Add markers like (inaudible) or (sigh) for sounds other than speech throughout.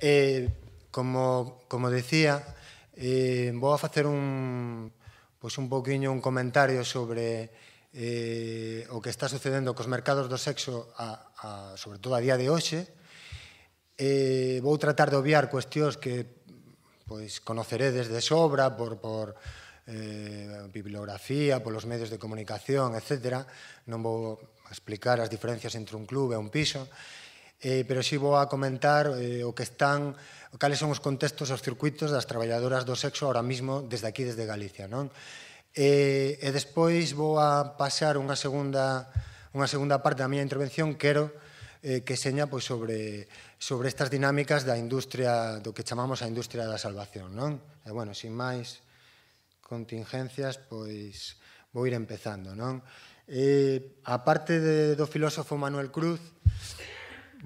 Eh, como, como decía, eh, vou a facer un, pois un poquinho un comentario sobre eh, o que está sucedendo cos mercados do sexo, a, a, sobre todo a día de hoxe. Eh, vou tratar de obviar cuestións que pois conoceré desde sobra por, por eh, bibliografía, polos medios de comunicación, etc. Non vou explicar as diferencias entre un club e un piso, eh, pero si vou a comentar eh, o que están cales son os contextos os circuitos das traballadoras do sexo ahora mismo desde aquí, desde Galicia. Non? Eh, e despois vou a pasar unha segunda, unha segunda parte da miña intervención, quero eh, que seña pois, sobre, sobre estas dinámicas da industria, do que chamamos a industria da salvación. Non? E, bueno, sin máis contingencias, pois vou ir empezando. Non? Eh, a parte de, do filósofo Manuel Cruz,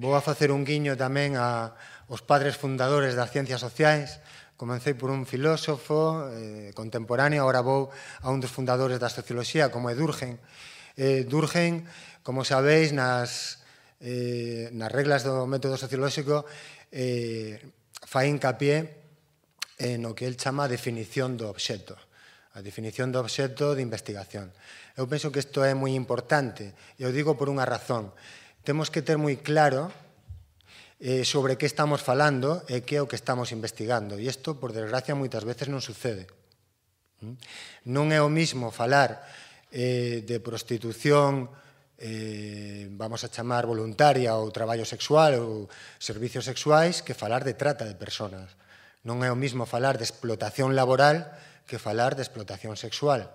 Vou a facer un guiño tamén a os padres fundadores das ciencias sociais. Comencei por un filósofo eh, contemporáneo, agora vou a un dos fundadores da socioloxía, como é Durgen. Eh, Durgen, como sabéis, nas, eh, nas reglas do método sociolóxico eh, fa hincapié en o que el chama definición do obxecto a definición do obxecto de investigación. Eu penso que isto é moi importante, e o digo por unha razón temos que ter moi claro eh, sobre que estamos falando e que é o que estamos investigando. E isto, por desgracia, moitas veces non sucede. Mm? Non é o mismo falar eh, de prostitución eh, vamos a chamar voluntaria ou traballo sexual ou servicios sexuais que falar de trata de personas. Non é o mismo falar de explotación laboral que falar de explotación sexual.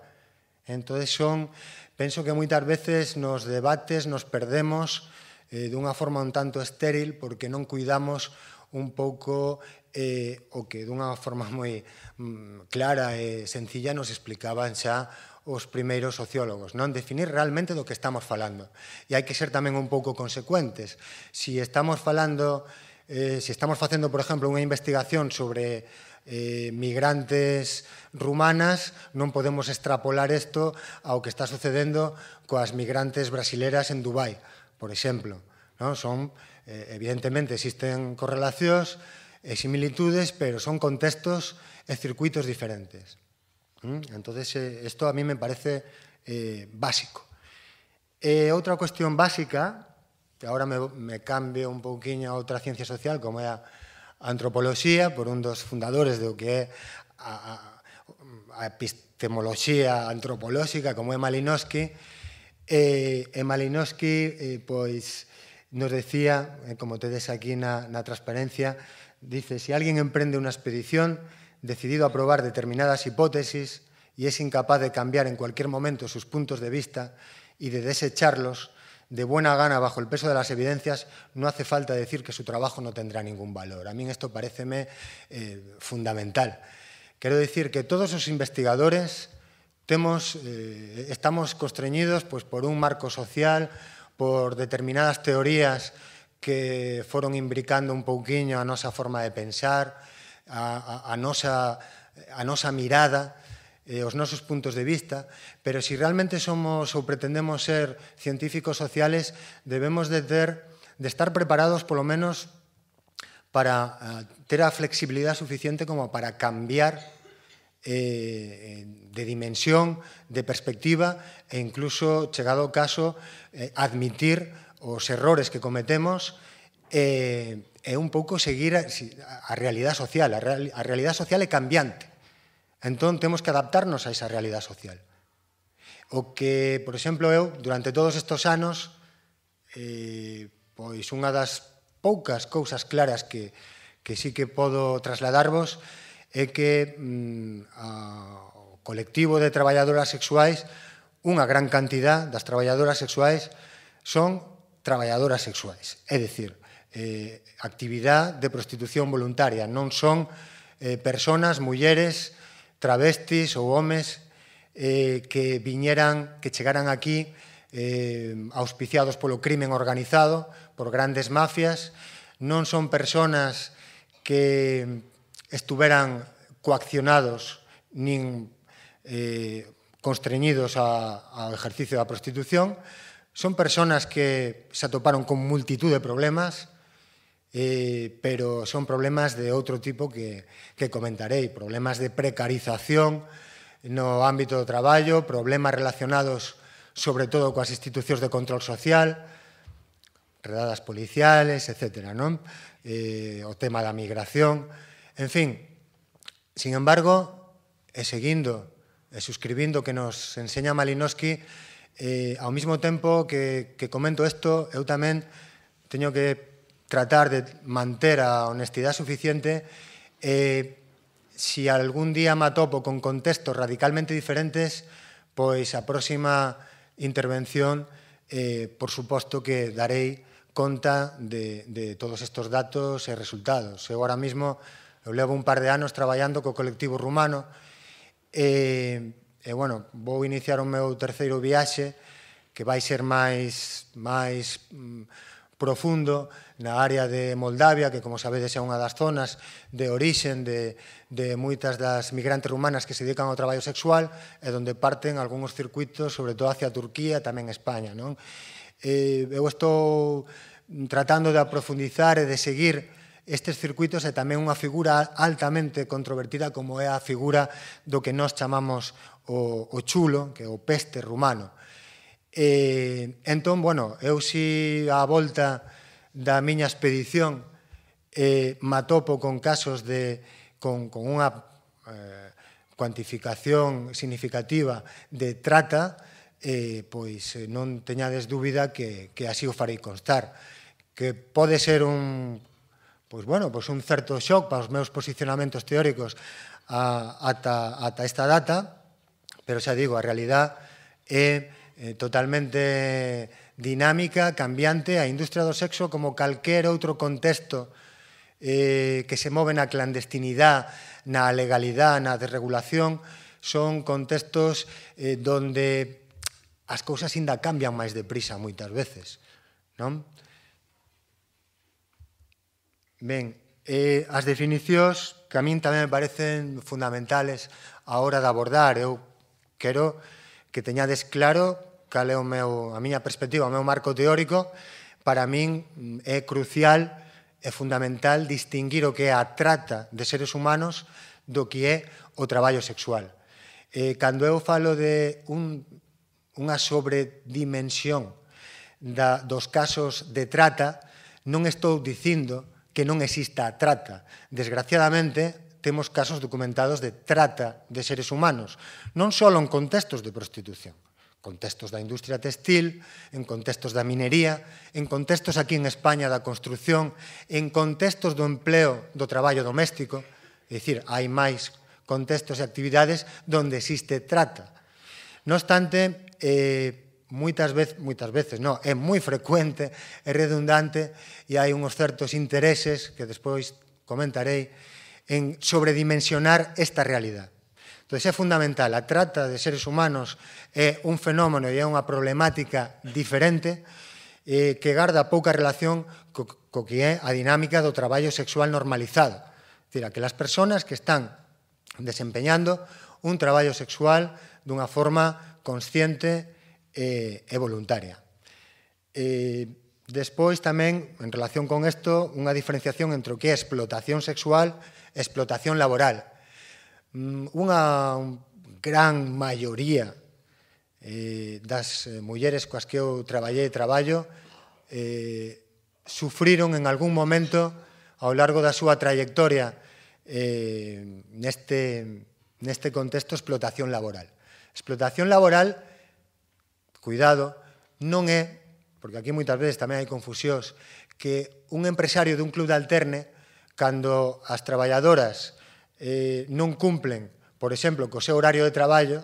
Entón, son, penso que moitas veces nos debates nos perdemos eh, dunha forma un tanto estéril porque non cuidamos un pouco eh, o que dunha forma (laughs) moi mm, clara e sencilla nos explicaban xa os primeiros sociólogos, non definir realmente do que estamos falando. E hai que ser tamén un pouco consecuentes. Si estamos falando, eh, si estamos facendo, por exemplo, unha investigación sobre eh, migrantes rumanas, non podemos extrapolar isto ao que está sucedendo coas migrantes brasileras en Dubai por exemplo. ¿no? Son, eh, evidentemente, existen correlacións e similitudes, pero son contextos e circuitos diferentes. ¿Mm? Entonces, eh, esto a mí me parece eh, básico. E outra cuestión básica, que agora me, me cambio un pouquinho a outra ciencia social, como é a antropoloxía, por un dos fundadores do que é a, a, a epistemoloxía antropolóxica, como é Malinowski, Eh, Malinowski eh, pues, nos decía, eh, como te des aquí una transparencia, dice, si alguien emprende una expedición decidido a probar determinadas hipótesis y es incapaz de cambiar en cualquier momento sus puntos de vista y de desecharlos, de buena gana bajo el peso de las evidencias, no hace falta decir que su trabajo no tendrá ningún valor. A mí esto parece eh, fundamental. Quiero decir que todos los investigadores temos, eh, estamos constreñidos pois, por un marco social, por determinadas teorías que foron imbricando un pouquiño a nosa forma de pensar, a, a, a, nosa, a nosa mirada, eh, os nosos puntos de vista, pero se si realmente somos ou pretendemos ser científicos sociales, debemos de ter de estar preparados polo menos para eh, ter a flexibilidade suficiente como para cambiar Eh, eh, de dimensión, de perspectiva e incluso, chegado o caso, eh, admitir os errores que cometemos eh, eh, un pouco seguir a, a realidade social. A, real, a realidade social é cambiante. Entón, temos que adaptarnos a esa realidade social. O que, por exemplo, eu, durante todos estes anos, eh, pois unha das poucas cousas claras que, que sí que podo trasladarvos é é que mm, a, o colectivo de traballadoras sexuais, unha gran cantidad das traballadoras sexuais son traballadoras sexuais, é dicir, eh, actividade de prostitución voluntaria, non son eh, personas, mulleres, travestis ou homes eh, que viñeran, que chegaran aquí eh, auspiciados polo crimen organizado, por grandes mafias, non son personas que estuveran coaccionados nin eh, constreñidos ao ejercicio da prostitución, son personas que se atoparon con multitud de problemas, eh, pero son problemas de outro tipo que, que comentarei, problemas de precarización no ámbito do traballo, problemas relacionados sobre todo coas institucións de control social, redadas policiales, etc. Non? Eh, o tema da migración, En fin, sin embargo, e eh, seguindo e eh, suscribindo que nos enseña Malinowski, eh, ao mesmo tempo que, que comento isto, eu tamén teño que tratar de manter a honestidade suficiente eh, si algún día me atopo con contextos radicalmente diferentes, pois a próxima intervención, eh, por suposto que darei conta de, de todos estos datos e resultados. Eu agora mismo Eu levo un par de anos traballando co colectivo rumano e, e bueno, vou iniciar o meu terceiro viaxe que vai ser máis máis mm, profundo na área de Moldavia, que como sabedes é unha das zonas de orixen de, de moitas das migrantes rumanas que se dedican ao traballo sexual e onde parten algúns circuitos, sobre todo hacia Turquía e tamén España. Non? Eh, eu estou tratando de aprofundizar e de seguir Estes circuitos e tamén unha figura altamente controvertida como é a figura do que nós chamamos o, o chulo, que é o peste rumano. E, entón, bueno, eu si á volta da miña expedición eh, matopo con casos de, con, con unha eh, cuantificación significativa de trata, eh, pois non teñades dúbida que, que así o farei constar que pode ser un pois bueno, pois un certo shock para os meus posicionamentos teóricos a, ata, ata esta data, pero xa digo, a realidad é eh, totalmente dinámica, cambiante, a industria do sexo como calquer outro contexto eh, que se move na clandestinidade, na legalidade, na desregulación, son contextos eh, donde as cousas ainda cambian máis deprisa moitas veces. Non? Ben, eh, as definicións que a min tamén me parecen fundamentales a hora de abordar. Eu quero que teñades claro cal é o meu, a miña perspectiva, o meu marco teórico, para min mm, é crucial é fundamental distinguir o que é a trata de seres humanos do que é o traballo sexual. Eh, cando eu falo de un, unha sobredimensión da, dos casos de trata, non estou dicindo que non exista a trata. Desgraciadamente, temos casos documentados de trata de seres humanos, non só en contextos de prostitución, contextos da industria textil, en contextos da minería, en contextos aquí en España da construción, en contextos do empleo do traballo doméstico, é dicir, hai máis contextos e actividades donde existe trata. No obstante, eh, moitas veces, moitas veces, non, é moi frecuente, é redundante e hai uns certos intereses que despois comentarei en sobredimensionar esta realidade. Entón, é fundamental, a trata de seres humanos é un fenómeno e é unha problemática diferente eh, que garda pouca relación co, co que é a dinámica do traballo sexual normalizado. Dira, que as persoas que están desempeñando un traballo sexual dunha forma consciente é, é voluntaria. Eh, Despois tamén, en relación con isto, unha diferenciación entre o que é explotación sexual e explotación laboral. Mm, unha gran maioría eh, das mulleres coas que eu traballei e traballo eh, sufriron en algún momento ao largo da súa trayectoria eh, neste, neste contexto explotación laboral. Explotación laboral Cuidado, non é, porque aquí moitas veces tamén hai confusións, que un empresario dun club de alterne, cando as traballadoras eh, non cumplen, por exemplo, co seu horario de traballo,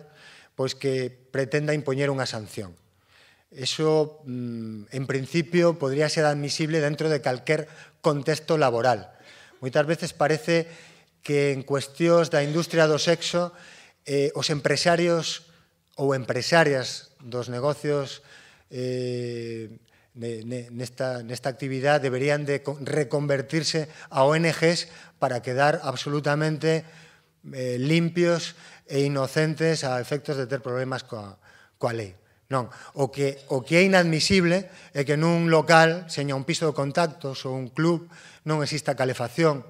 pois que pretenda impoñer unha sanción. Eso, mm, en principio, podría ser admisible dentro de calquer contexto laboral. Moitas veces parece que en cuestións da industria do sexo eh, os empresarios ou empresarias dos negocios eh, nesta, nesta actividade deberían de reconvertirse a ONGs para quedar absolutamente eh, limpios e inocentes a efectos de ter problemas coa, coa lei. Non, o que, o que é inadmisible é que nun local, seña un piso de contactos ou un club, non exista calefacción.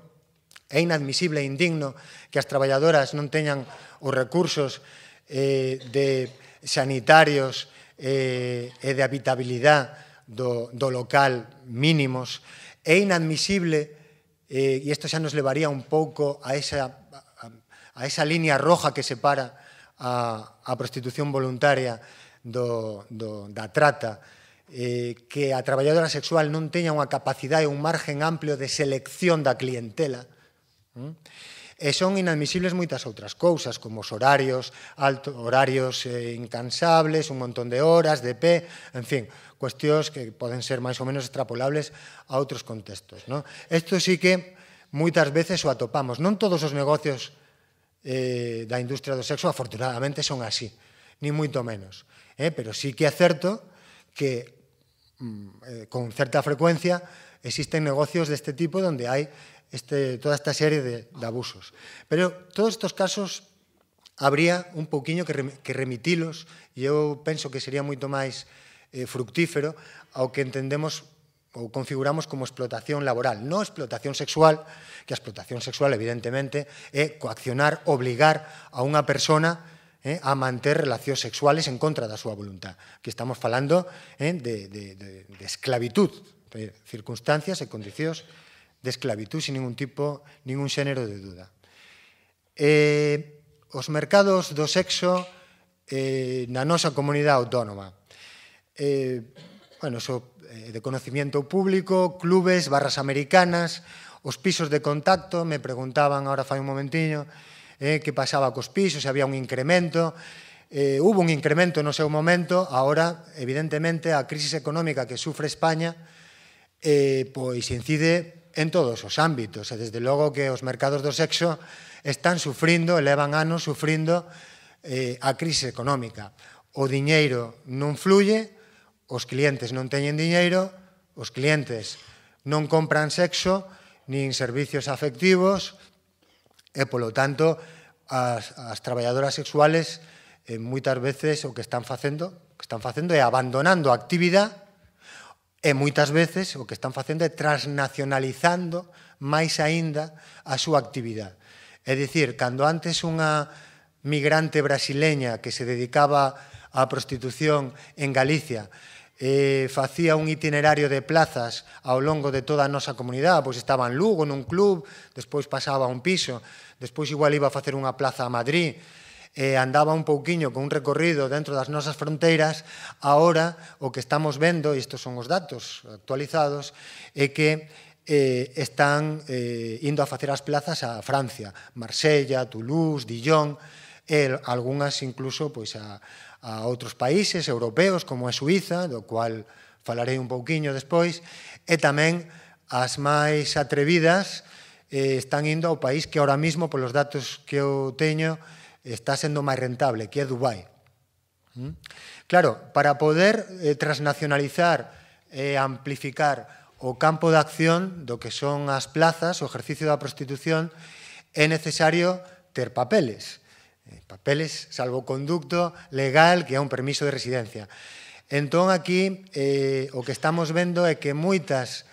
É inadmisible e indigno que as traballadoras non teñan os recursos eh, de sanitarios eh, e de habitabilidad do, do local mínimos. É inadmisible, eh, e isto xa nos levaría un pouco a esa, a, a esa línea roja que separa a, a prostitución voluntaria do, do, da trata, eh, que a traballadora sexual non teña unha capacidade e un margen amplio de selección da clientela, eh? E son inadmisibles moitas outras cousas, como os horarios, alto, horarios eh, incansables, un montón de horas, de pé, en fin, cuestións que poden ser máis ou menos extrapolables a outros contextos. Non? Isto sí que moitas veces o atopamos. Non todos os negocios eh, da industria do sexo afortunadamente son así, ni moito menos. Eh? Pero sí que é certo que mm, eh, con certa frecuencia existen negocios deste tipo onde hai este, toda esta serie de, de abusos. Pero todos estos casos habría un pouquiño que, que remitilos e eu penso que sería moito máis eh, fructífero ao que entendemos ou configuramos como explotación laboral, non explotación sexual, que a explotación sexual evidentemente é coaccionar, obligar a unha persona eh, a manter relacións sexuales en contra da súa voluntad. Que estamos falando eh, de, de, de, de esclavitud, de circunstancias e condicións de esclavitud sin ningún tipo, ningún xénero de duda. Eh, os mercados do sexo eh, na nosa comunidade autónoma. Eh, bueno, so, eh, de conocimiento público, clubes, barras americanas, os pisos de contacto, me preguntaban ahora fai un momentiño eh, que pasaba cos pisos, se había un incremento, eh, hubo un incremento no seu momento, ahora, evidentemente, a crisis económica que sufre España eh, pois incide en todos os ámbitos, e desde logo que os mercados do sexo están sufrindo, elevan anos sufrindo eh, a crise económica. O diñeiro non fluye, os clientes non teñen diñeiro, os clientes non compran sexo, nin servicios afectivos, e polo tanto as, as traballadoras sexuales eh, moitas veces o que están facendo, o que están facendo é abandonando a actividade E moitas veces o que están facendo é transnacionalizando máis aínda a súa actividade. É dicir, cando antes unha migrante brasileña que se dedicaba á prostitución en Galicia eh, facía un itinerario de plazas ao longo de toda a nosa comunidade, pois estaba en Lugo nun club, despois pasaba a un piso, despois igual iba a facer unha plaza a Madrid, eh, andaba un pouquiño con un recorrido dentro das nosas fronteiras, ahora o que estamos vendo, e estos son os datos actualizados, é que eh, están eh, indo a facer as plazas a Francia, Marsella, Toulouse, Dijon, e algunhas incluso pois, a, a outros países europeos como a Suiza, do cual falarei un pouquiño despois, e tamén as máis atrevidas eh, están indo ao país que ahora mismo, polos datos que eu teño, está sendo máis rentable, que é Dubai. ¿Mm? Claro, para poder eh, transnacionalizar e eh, amplificar o campo de acción do que son as plazas, o ejercicio da prostitución, é necesario ter papeles. Eh, papeles, salvoconducto legal, que é un permiso de residencia. Entón, aquí, eh, o que estamos vendo é que moitas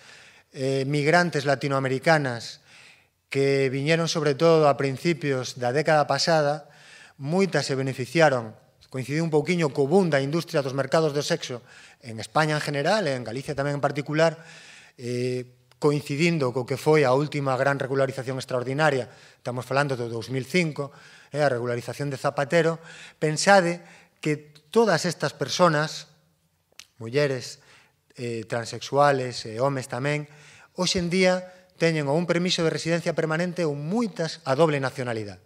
eh, migrantes latinoamericanas que viñeron sobre todo a principios da década pasada moitas se beneficiaron coincidiu un pouquiño co boom da industria dos mercados do sexo en España en general e en Galicia tamén en particular, eh, coincidindo co que foi a última gran regularización extraordinaria, estamos falando do 2005, eh, a regularización de Zapatero, pensade que todas estas personas, mulleres, eh, transexuales e eh, homes tamén, hoxe en día teñen ou un permiso de residencia permanente ou moitas a doble nacionalidade.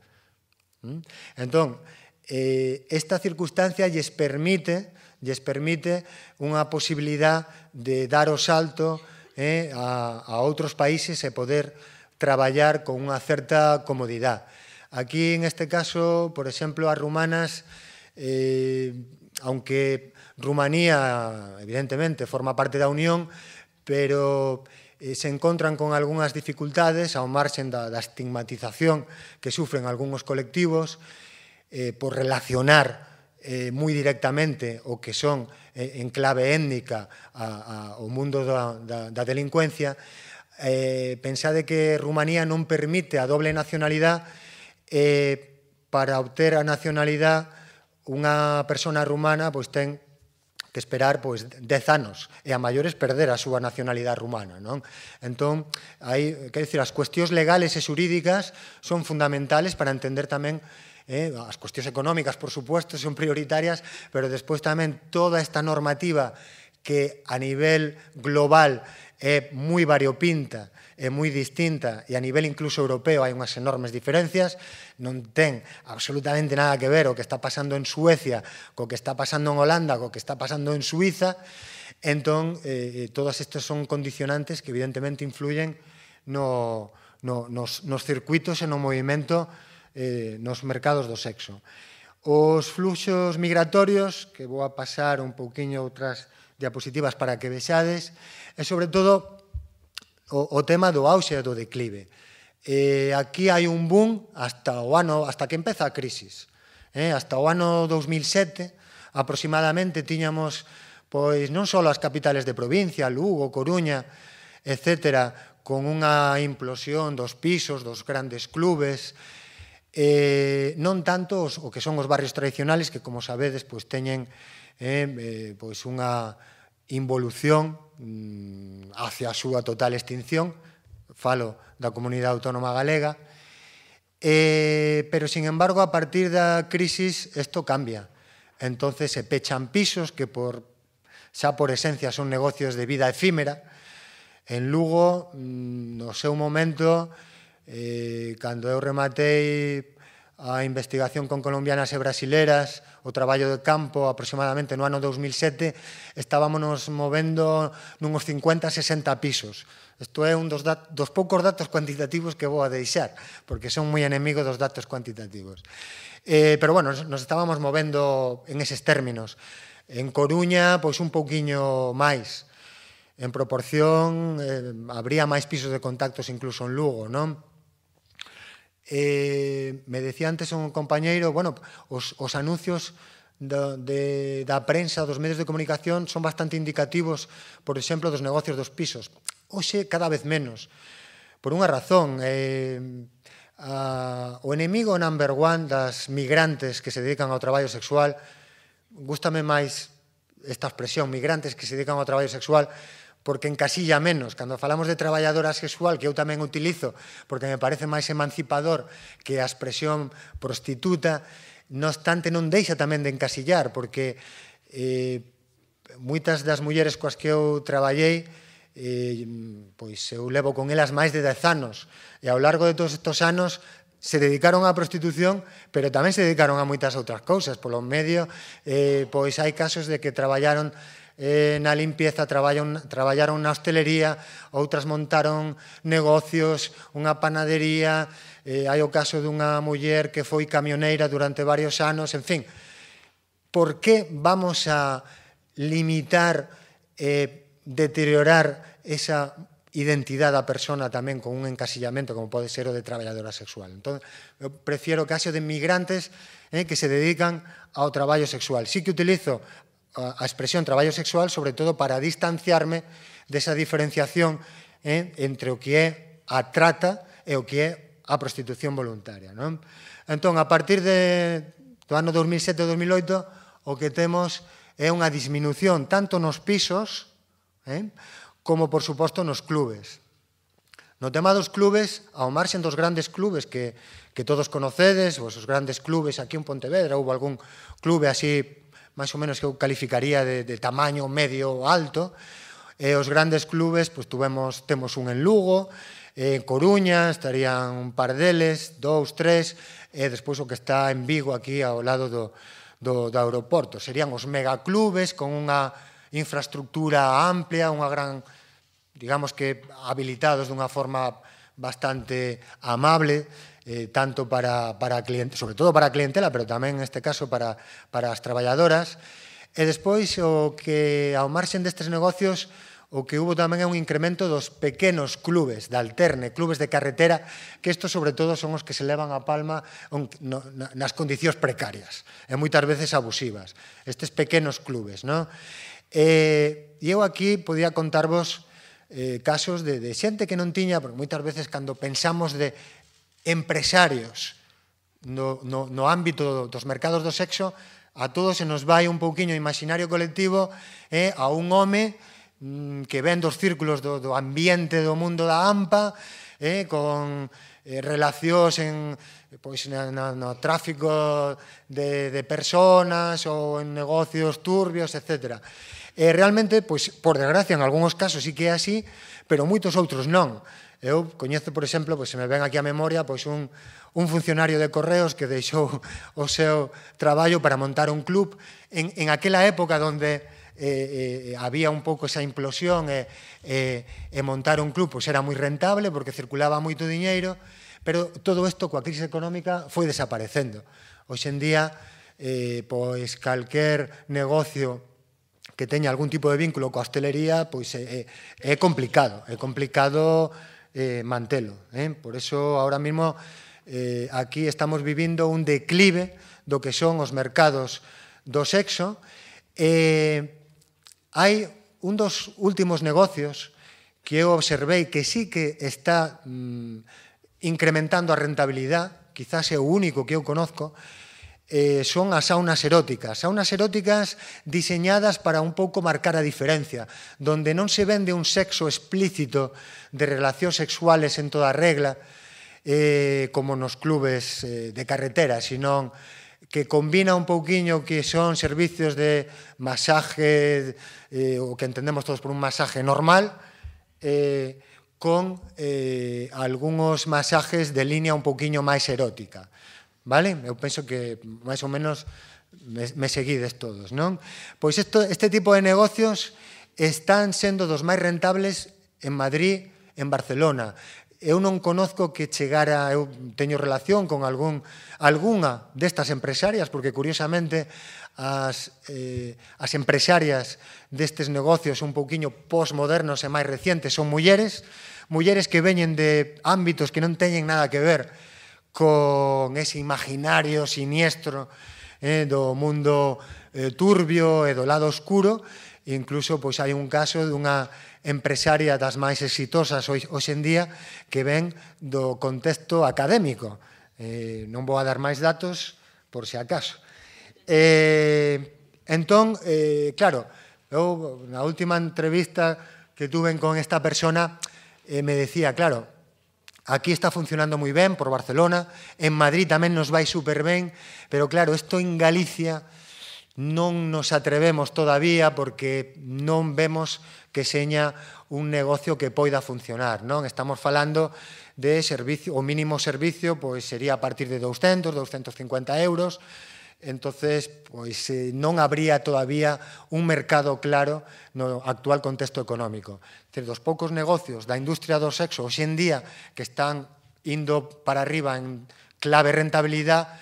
Entón, eh, esta circunstancia lles permite lles permite unha posibilidad de dar o salto eh, a, a outros países e poder traballar con unha certa comodidade. Aquí, en este caso, por exemplo, as rumanas, eh, aunque Rumanía, evidentemente, forma parte da Unión, pero Eh, se encontran con algunhas dificultades ao marxen da, da estigmatización que sufren algúns colectivos eh, por relacionar eh, moi directamente o que son eh, en clave étnica a, a, o mundo da, da, da delincuencia, eh, pensade que Rumanía non permite a doble nacionalidade eh, para obter a nacionalidade unha persona rumana pois ten que esperar pois 10 anos e a maiores perder a súa nacionalidade rumana, non? Entón, hai, quer dizer, as cuestións legales e xurídicas son fundamentales para entender tamén eh, as cuestións económicas, por suposto, son prioritarias, pero despois tamén toda esta normativa que a nivel global é moi variopinta, é moi distinta e a nivel incluso europeo hai unhas enormes diferencias, non ten absolutamente nada que ver o que está pasando en Suecia co que está pasando en Holanda, co que está pasando en Suiza, entón eh, eh todas estas son condicionantes que evidentemente influyen no, no, nos, nos circuitos e no movimento eh, nos mercados do sexo. Os fluxos migratorios, que vou a pasar un pouquiño outras diapositivas para que vexades, e sobre todo o, o tema do auxe e do declive. Eh, aquí hai un boom hasta o ano, hasta que empeza a crisis. Eh, hasta o ano 2007, aproximadamente, tiñamos pois non só as capitales de provincia, Lugo, Coruña, etc., con unha implosión dos pisos, dos grandes clubes, eh, non tanto os, o que son os barrios tradicionales que, como sabedes, pois teñen eh, pois unha involución mm, hacia a súa total extinción, falo da comunidade autónoma galega, eh, pero, sin embargo, a partir da crisis isto cambia. Entonces se pechan pisos que por, xa por esencia son negocios de vida efímera. En Lugo, mm, no seu momento, eh, cando eu rematei a investigación con colombianas e brasileras, o traballo de campo aproximadamente no ano 2007, estábamos movendo nunhos 50, 60 pisos. Isto é un dos, dos poucos datos cuantitativos que vou a deixar, porque son moi enemigo dos datos cuantitativos. Eh, pero bueno, nos estábamos movendo en eses términos. En Coruña, pois un pouquiño máis. En proporción, eh, habría máis pisos de contactos incluso en Lugo, non? Eh, me decía antes un compañeiro, bueno, os, os anuncios da, de, da prensa, dos medios de comunicación son bastante indicativos, por exemplo, dos negocios dos pisos. Oxe, cada vez menos. Por unha razón, eh, a, o enemigo number one das migrantes que se dedican ao traballo sexual, gustame máis esta expresión, migrantes que se dedican ao traballo sexual, porque encasilla menos. Cando falamos de traballadora sexual, que eu tamén utilizo, porque me parece máis emancipador que a expresión prostituta, no obstante non deixa tamén de encasillar, porque eh, moitas das mulleres coas que eu traballei, eh, pois eu levo con elas máis de 10 anos, e ao largo de todos estes anos se dedicaron á prostitución, pero tamén se dedicaron a moitas outras cousas. Polo medio, eh, pois hai casos de que traballaron eh, na limpieza traballan, traballaron na hostelería, outras montaron negocios, unha panadería, eh, hai o caso dunha muller que foi camioneira durante varios anos, en fin. Por que vamos a limitar, eh, deteriorar esa identidade da persona tamén con un encasillamento como pode ser o de traballadora sexual. Entón, eu prefiero case de migrantes eh, que se dedican ao traballo sexual. Sí que utilizo a, a expresión traballo sexual, sobre todo para distanciarme desa diferenciación eh, entre o que é a trata e o que é a prostitución voluntaria. Non? Entón, a partir de, do ano 2007-2008, o que temos é unha disminución tanto nos pisos eh, como, por suposto, nos clubes. No tema dos clubes, ao marxen dos grandes clubes que, que todos conocedes, os grandes clubes aquí en Pontevedra, houve algún clube así máis ou menos que eu calificaría de, de tamaño medio alto, e os grandes clubes, pois tuvemos, temos un en Lugo, en Coruña estarían un par deles, dous, tres, e despois o que está en Vigo aquí ao lado do, do, do aeroporto. Serían os megaclubes con unha infraestructura amplia, unha gran, digamos que habilitados dunha forma bastante amable, eh, tanto para, para cliente, sobre todo para a clientela, pero tamén neste caso para, para as traballadoras. E despois o que ao marxen destes negocios o que hubo tamén é un incremento dos pequenos clubes, da alterne, clubes de carretera, que estos sobre todo son os que se levan a palma nas condicións precarias e moitas veces abusivas. Estes pequenos clubes, non? Eh, e eu aquí podía contarvos eh, casos de, de xente que non tiña, porque moitas veces cando pensamos de, empresarios no, no, no ámbito dos mercados do sexo, a todos se nos vai un pouquiño imaginario colectivo eh, a un home mm, que ven dos círculos do, do ambiente do mundo da AMPA, eh, con eh, relacións en, pois, na, na, no tráfico de, de personas ou en negocios turbios, etcétera. E eh, realmente, pois, por desgracia, en algúns casos sí que é así, pero moitos outros non. Eu coñezo, por exemplo, pois se me ven aquí a memoria, pois un, un funcionario de correos que deixou (laughs) o seu traballo para montar un club en, en aquela época onde eh, eh, había un pouco esa implosión e eh, eh, eh, montar un club pois era moi rentable porque circulaba moito diñeiro, pero todo isto coa crise económica foi desaparecendo. Hoxe en día, eh, pois calquer negocio que teña algún tipo de vínculo coa hostelería, pois é, é, é complicado, é complicado eh, mantelo. Eh? Por eso ahora mismo eh, aquí estamos vivindo un declive do que son os mercados do sexo. Eh, hai un dos últimos negocios que eu observei que sí que está mm, incrementando a rentabilidad, quizás é o único que eu conozco, eh, son as saunas eróticas. Saunas eróticas diseñadas para un pouco marcar a diferencia, donde non se vende un sexo explícito de relacións sexuales en toda regla, eh, como nos clubes eh, de carretera, senón que combina un pouquiño que son servicios de masaje, eh, o que entendemos todos por un masaje normal, eh, con eh, algúns masajes de línea un pouquiño máis erótica. Vale? Eu penso que máis ou menos me, me seguides todos, non? Pois esto, este tipo de negocios están sendo dos máis rentables en Madrid, en Barcelona. Eu non conozco que chegara, eu teño relación con algún algunha destas empresarias, porque curiosamente as, eh, as empresarias destes negocios un pouquiño posmodernos e máis recientes son mulleres, mulleres que veñen de ámbitos que non teñen nada que ver con ese imaginario siniestro eh, do mundo eh, turbio e do lado oscuro, incluso pois hai un caso dunha empresaria das máis exitosas hoxe en día que ven do contexto académico. Eh, non vou a dar máis datos por se acaso. Eh, entón, eh, claro, eu na última entrevista que tuven con esta persona eh, me decía, claro, Aquí está funcionando moi ben por Barcelona, en Madrid tamén nos vai super ben, pero claro, isto en Galicia non nos atrevemos todavía porque non vemos que seña un negocio que poida funcionar, non? Estamos falando de servicio, o mínimo servicio pois sería a partir de 200, 250 euros, entonces pois eh, non habría todavía un mercado claro no actual contexto económico. Cer, dos poucos negocios da industria do sexo hoxe en día que están indo para arriba en clave rentabilidade,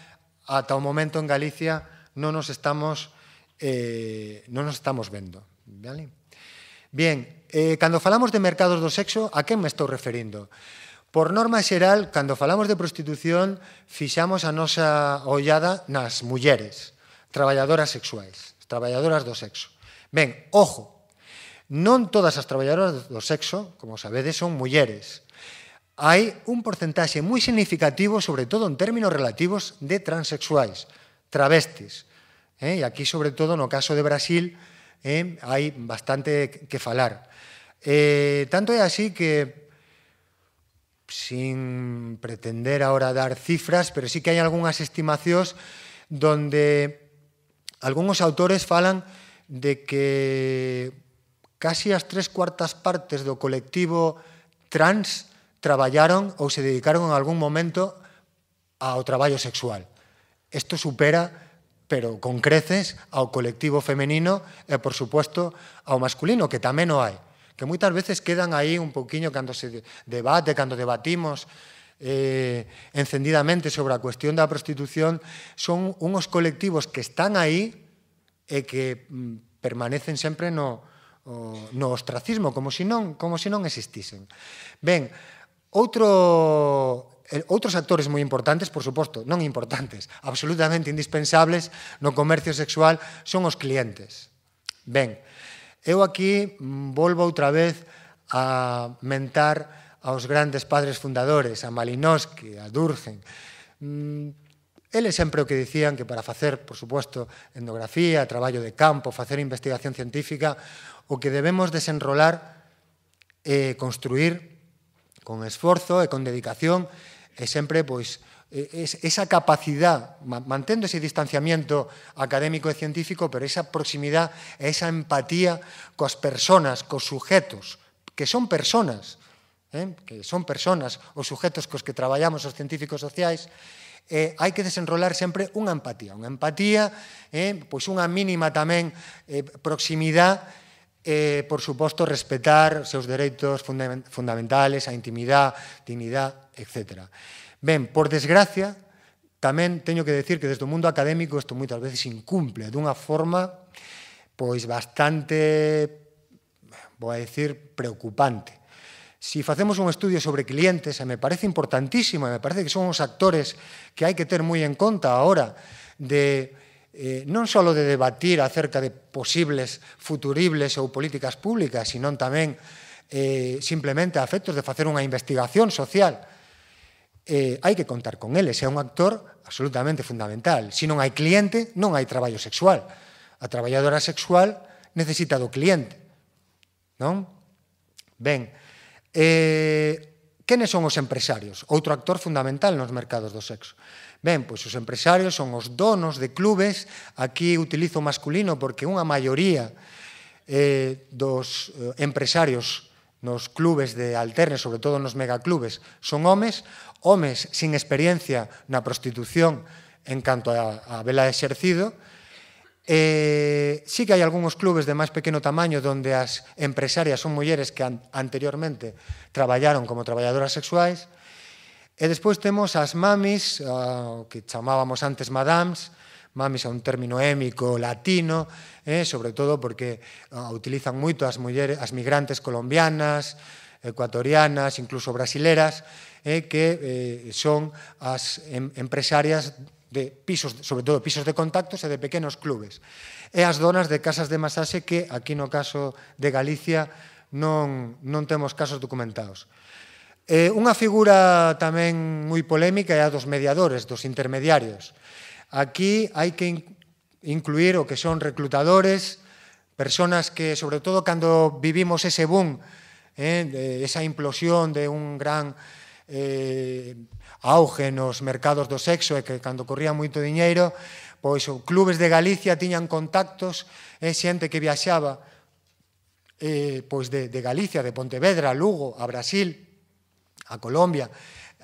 ata o momento en Galicia non nos estamos eh, non nos estamos vendo. Vale? Bien, eh, cando falamos de mercados do sexo, a que me estou referindo? Por norma xeral, cando falamos de prostitución, fixamos a nosa ollada nas mulleres, traballadoras sexuais, traballadoras do sexo. Ben, ojo, non todas as traballadoras do sexo, como sabedes, son mulleres. Hai un porcentaxe moi significativo, sobre todo en términos relativos, de transexuais, travestis. Eh? E aquí, sobre todo, no caso de Brasil, eh, hai bastante que falar. Eh, tanto é así que sin pretender ahora dar cifras, pero sí que hay algunhas estimacións donde algunos autores falan de que casi as tres cuartas partes do colectivo trans traballaron ou se dedicaron en algún momento ao traballo sexual. Isto supera pero con creces ao colectivo femenino e, por suposto, ao masculino, que tamén o hai que moitas veces quedan aí un poquinho cando se debate, cando debatimos eh, encendidamente sobre a cuestión da prostitución, son unhos colectivos que están aí e que mm, permanecen sempre no, no ostracismo, como se si non, como se si non existisen. Ben, outro outros actores moi importantes, por suposto, non importantes, absolutamente indispensables no comercio sexual son os clientes. Ben, Eu aquí volvo outra vez a mentar aos grandes padres fundadores, a Malinowski, a Durgen. Mm, eles sempre o que dicían que para facer, por suposto, etnografía, traballo de campo, facer investigación científica, o que debemos desenrolar e construir con esforzo e con dedicación e sempre pois Eh, es, esa capacidad, mantendo ese distanciamiento académico e científico, pero esa proximidad, esa empatía coas personas, cos sujetos, que son personas, eh, que son personas os sujetos cos que traballamos os científicos sociais, eh, hai que desenrolar sempre unha empatía, unha empatía, eh, pois unha mínima tamén eh, proximidade eh, por suposto, respetar os seus dereitos fundamentales, a intimidade, dignidade, etcétera. Ben, por desgracia, tamén teño que decir que desde o mundo académico isto moitas veces incumple dunha forma pois bastante, vou a decir, preocupante. Si facemos un estudio sobre clientes, e me parece importantísimo, e me parece que son os actores que hai que ter moi en conta ahora de eh, non só de debatir acerca de posibles futuribles ou políticas públicas, sino tamén eh, simplemente a efectos de facer unha investigación social eh, hai que contar con eles, é un actor absolutamente fundamental. Se non hai cliente, non hai traballo sexual. A traballadora sexual necesita do cliente. Non? Ben, eh, Quenes son os empresarios? Outro actor fundamental nos mercados do sexo. Ben, pois os empresarios son os donos de clubes, aquí utilizo masculino porque unha maioría eh, dos eh, empresarios nos clubes de alterne, sobre todo nos megaclubes, son homes, homes sin experiencia na prostitución en canto a, a vela exercido, Eh, sí que hai algúns clubes de máis pequeno tamaño donde as empresarias son mulleres que an anteriormente traballaron como traballadoras sexuais. E despois temos as mamis, o que chamábamos antes madams, mamis é un término émico latino, eh, sobre todo porque uh, utilizan moito as mulleres, as migrantes colombianas, ecuatorianas, incluso brasileras, eh, que eh, son as em, empresarias de pisos, sobre todo pisos de contactos e de pequenos clubes. E as donas de casas de masaxe que aquí no caso de Galicia non, non temos casos documentados. Eh, unha figura tamén moi polémica é a dos mediadores, dos intermediarios. Aquí hai que incluir o que son reclutadores, personas que, sobre todo cando vivimos ese boom eh, de esa implosión de un gran eh, auge nos mercados do sexo e eh, que cando corría moito diñeiro, pois os clubes de Galicia tiñan contactos e ¿eh? xente que viaxaba eh, pois de, de Galicia, de Pontevedra, a Lugo, a Brasil, a Colombia,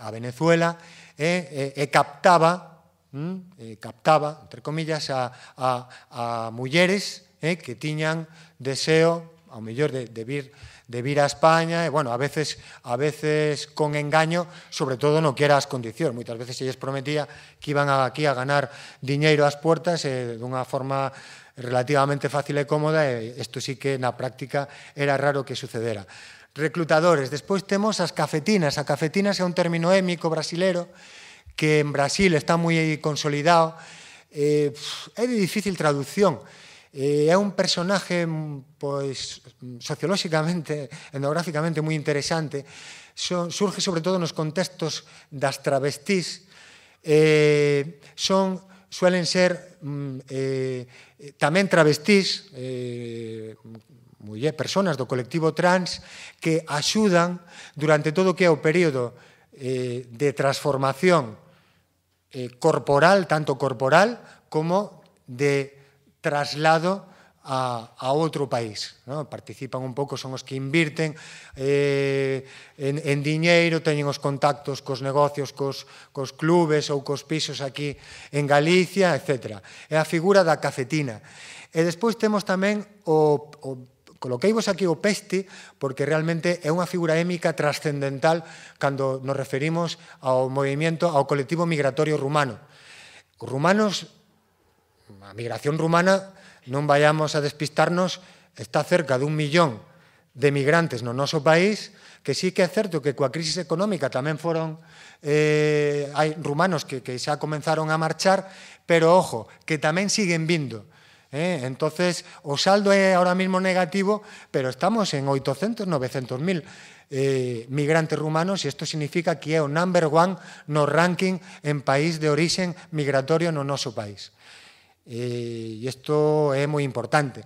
a Venezuela, ¿eh? e, e, eh, captaba, mm, eh, captaba, entre comillas, a, a, a mulleres eh, que tiñan deseo ao mellor de, de, vir, de vir a España, e, bueno, a veces, a veces con engaño, sobre todo no que era as condicións. Moitas veces elles prometía que iban aquí a ganar diñeiro ás puertas e dunha forma relativamente fácil e cómoda, e isto sí que na práctica era raro que sucedera. Reclutadores. Despois temos as cafetinas. A cafetinas é un término émico brasilero que en Brasil está moi consolidado. Eh, é de difícil traducción, Eh, é un personaje mm, pois mm, sociolóxicamente, (laughs) etnográficamente moi interesante. So, surge sobre todo nos contextos das travestís. Eh, son suelen ser mm, eh, tamén travestís, eh, muller, eh, personas do colectivo trans que axudan durante todo o que é o período eh, de transformación eh, corporal, tanto corporal como de traslado a, a outro país. ¿no? Participan un pouco, son os que invirten eh, en, en diñeiro, teñen os contactos cos negocios, cos, cos clubes ou cos pisos aquí en Galicia, etc. É a figura da cafetina. E despois temos tamén o, o coloqueivos aquí o peste porque realmente é unha figura émica trascendental cando nos referimos ao movimento, ao colectivo migratorio rumano. Os rumanos a migración rumana, non vayamos a despistarnos, está cerca dun millón de migrantes no noso país, que sí que é certo que coa crisis económica tamén foron eh, hai rumanos que, que xa comenzaron a marchar, pero ojo, que tamén siguen vindo. Eh? entonces o saldo é ahora mismo negativo, pero estamos en 800, 900 mil eh, migrantes rumanos e isto significa que é o number one no ranking en país de origen migratorio no noso país. Eh, e isto é moi importante.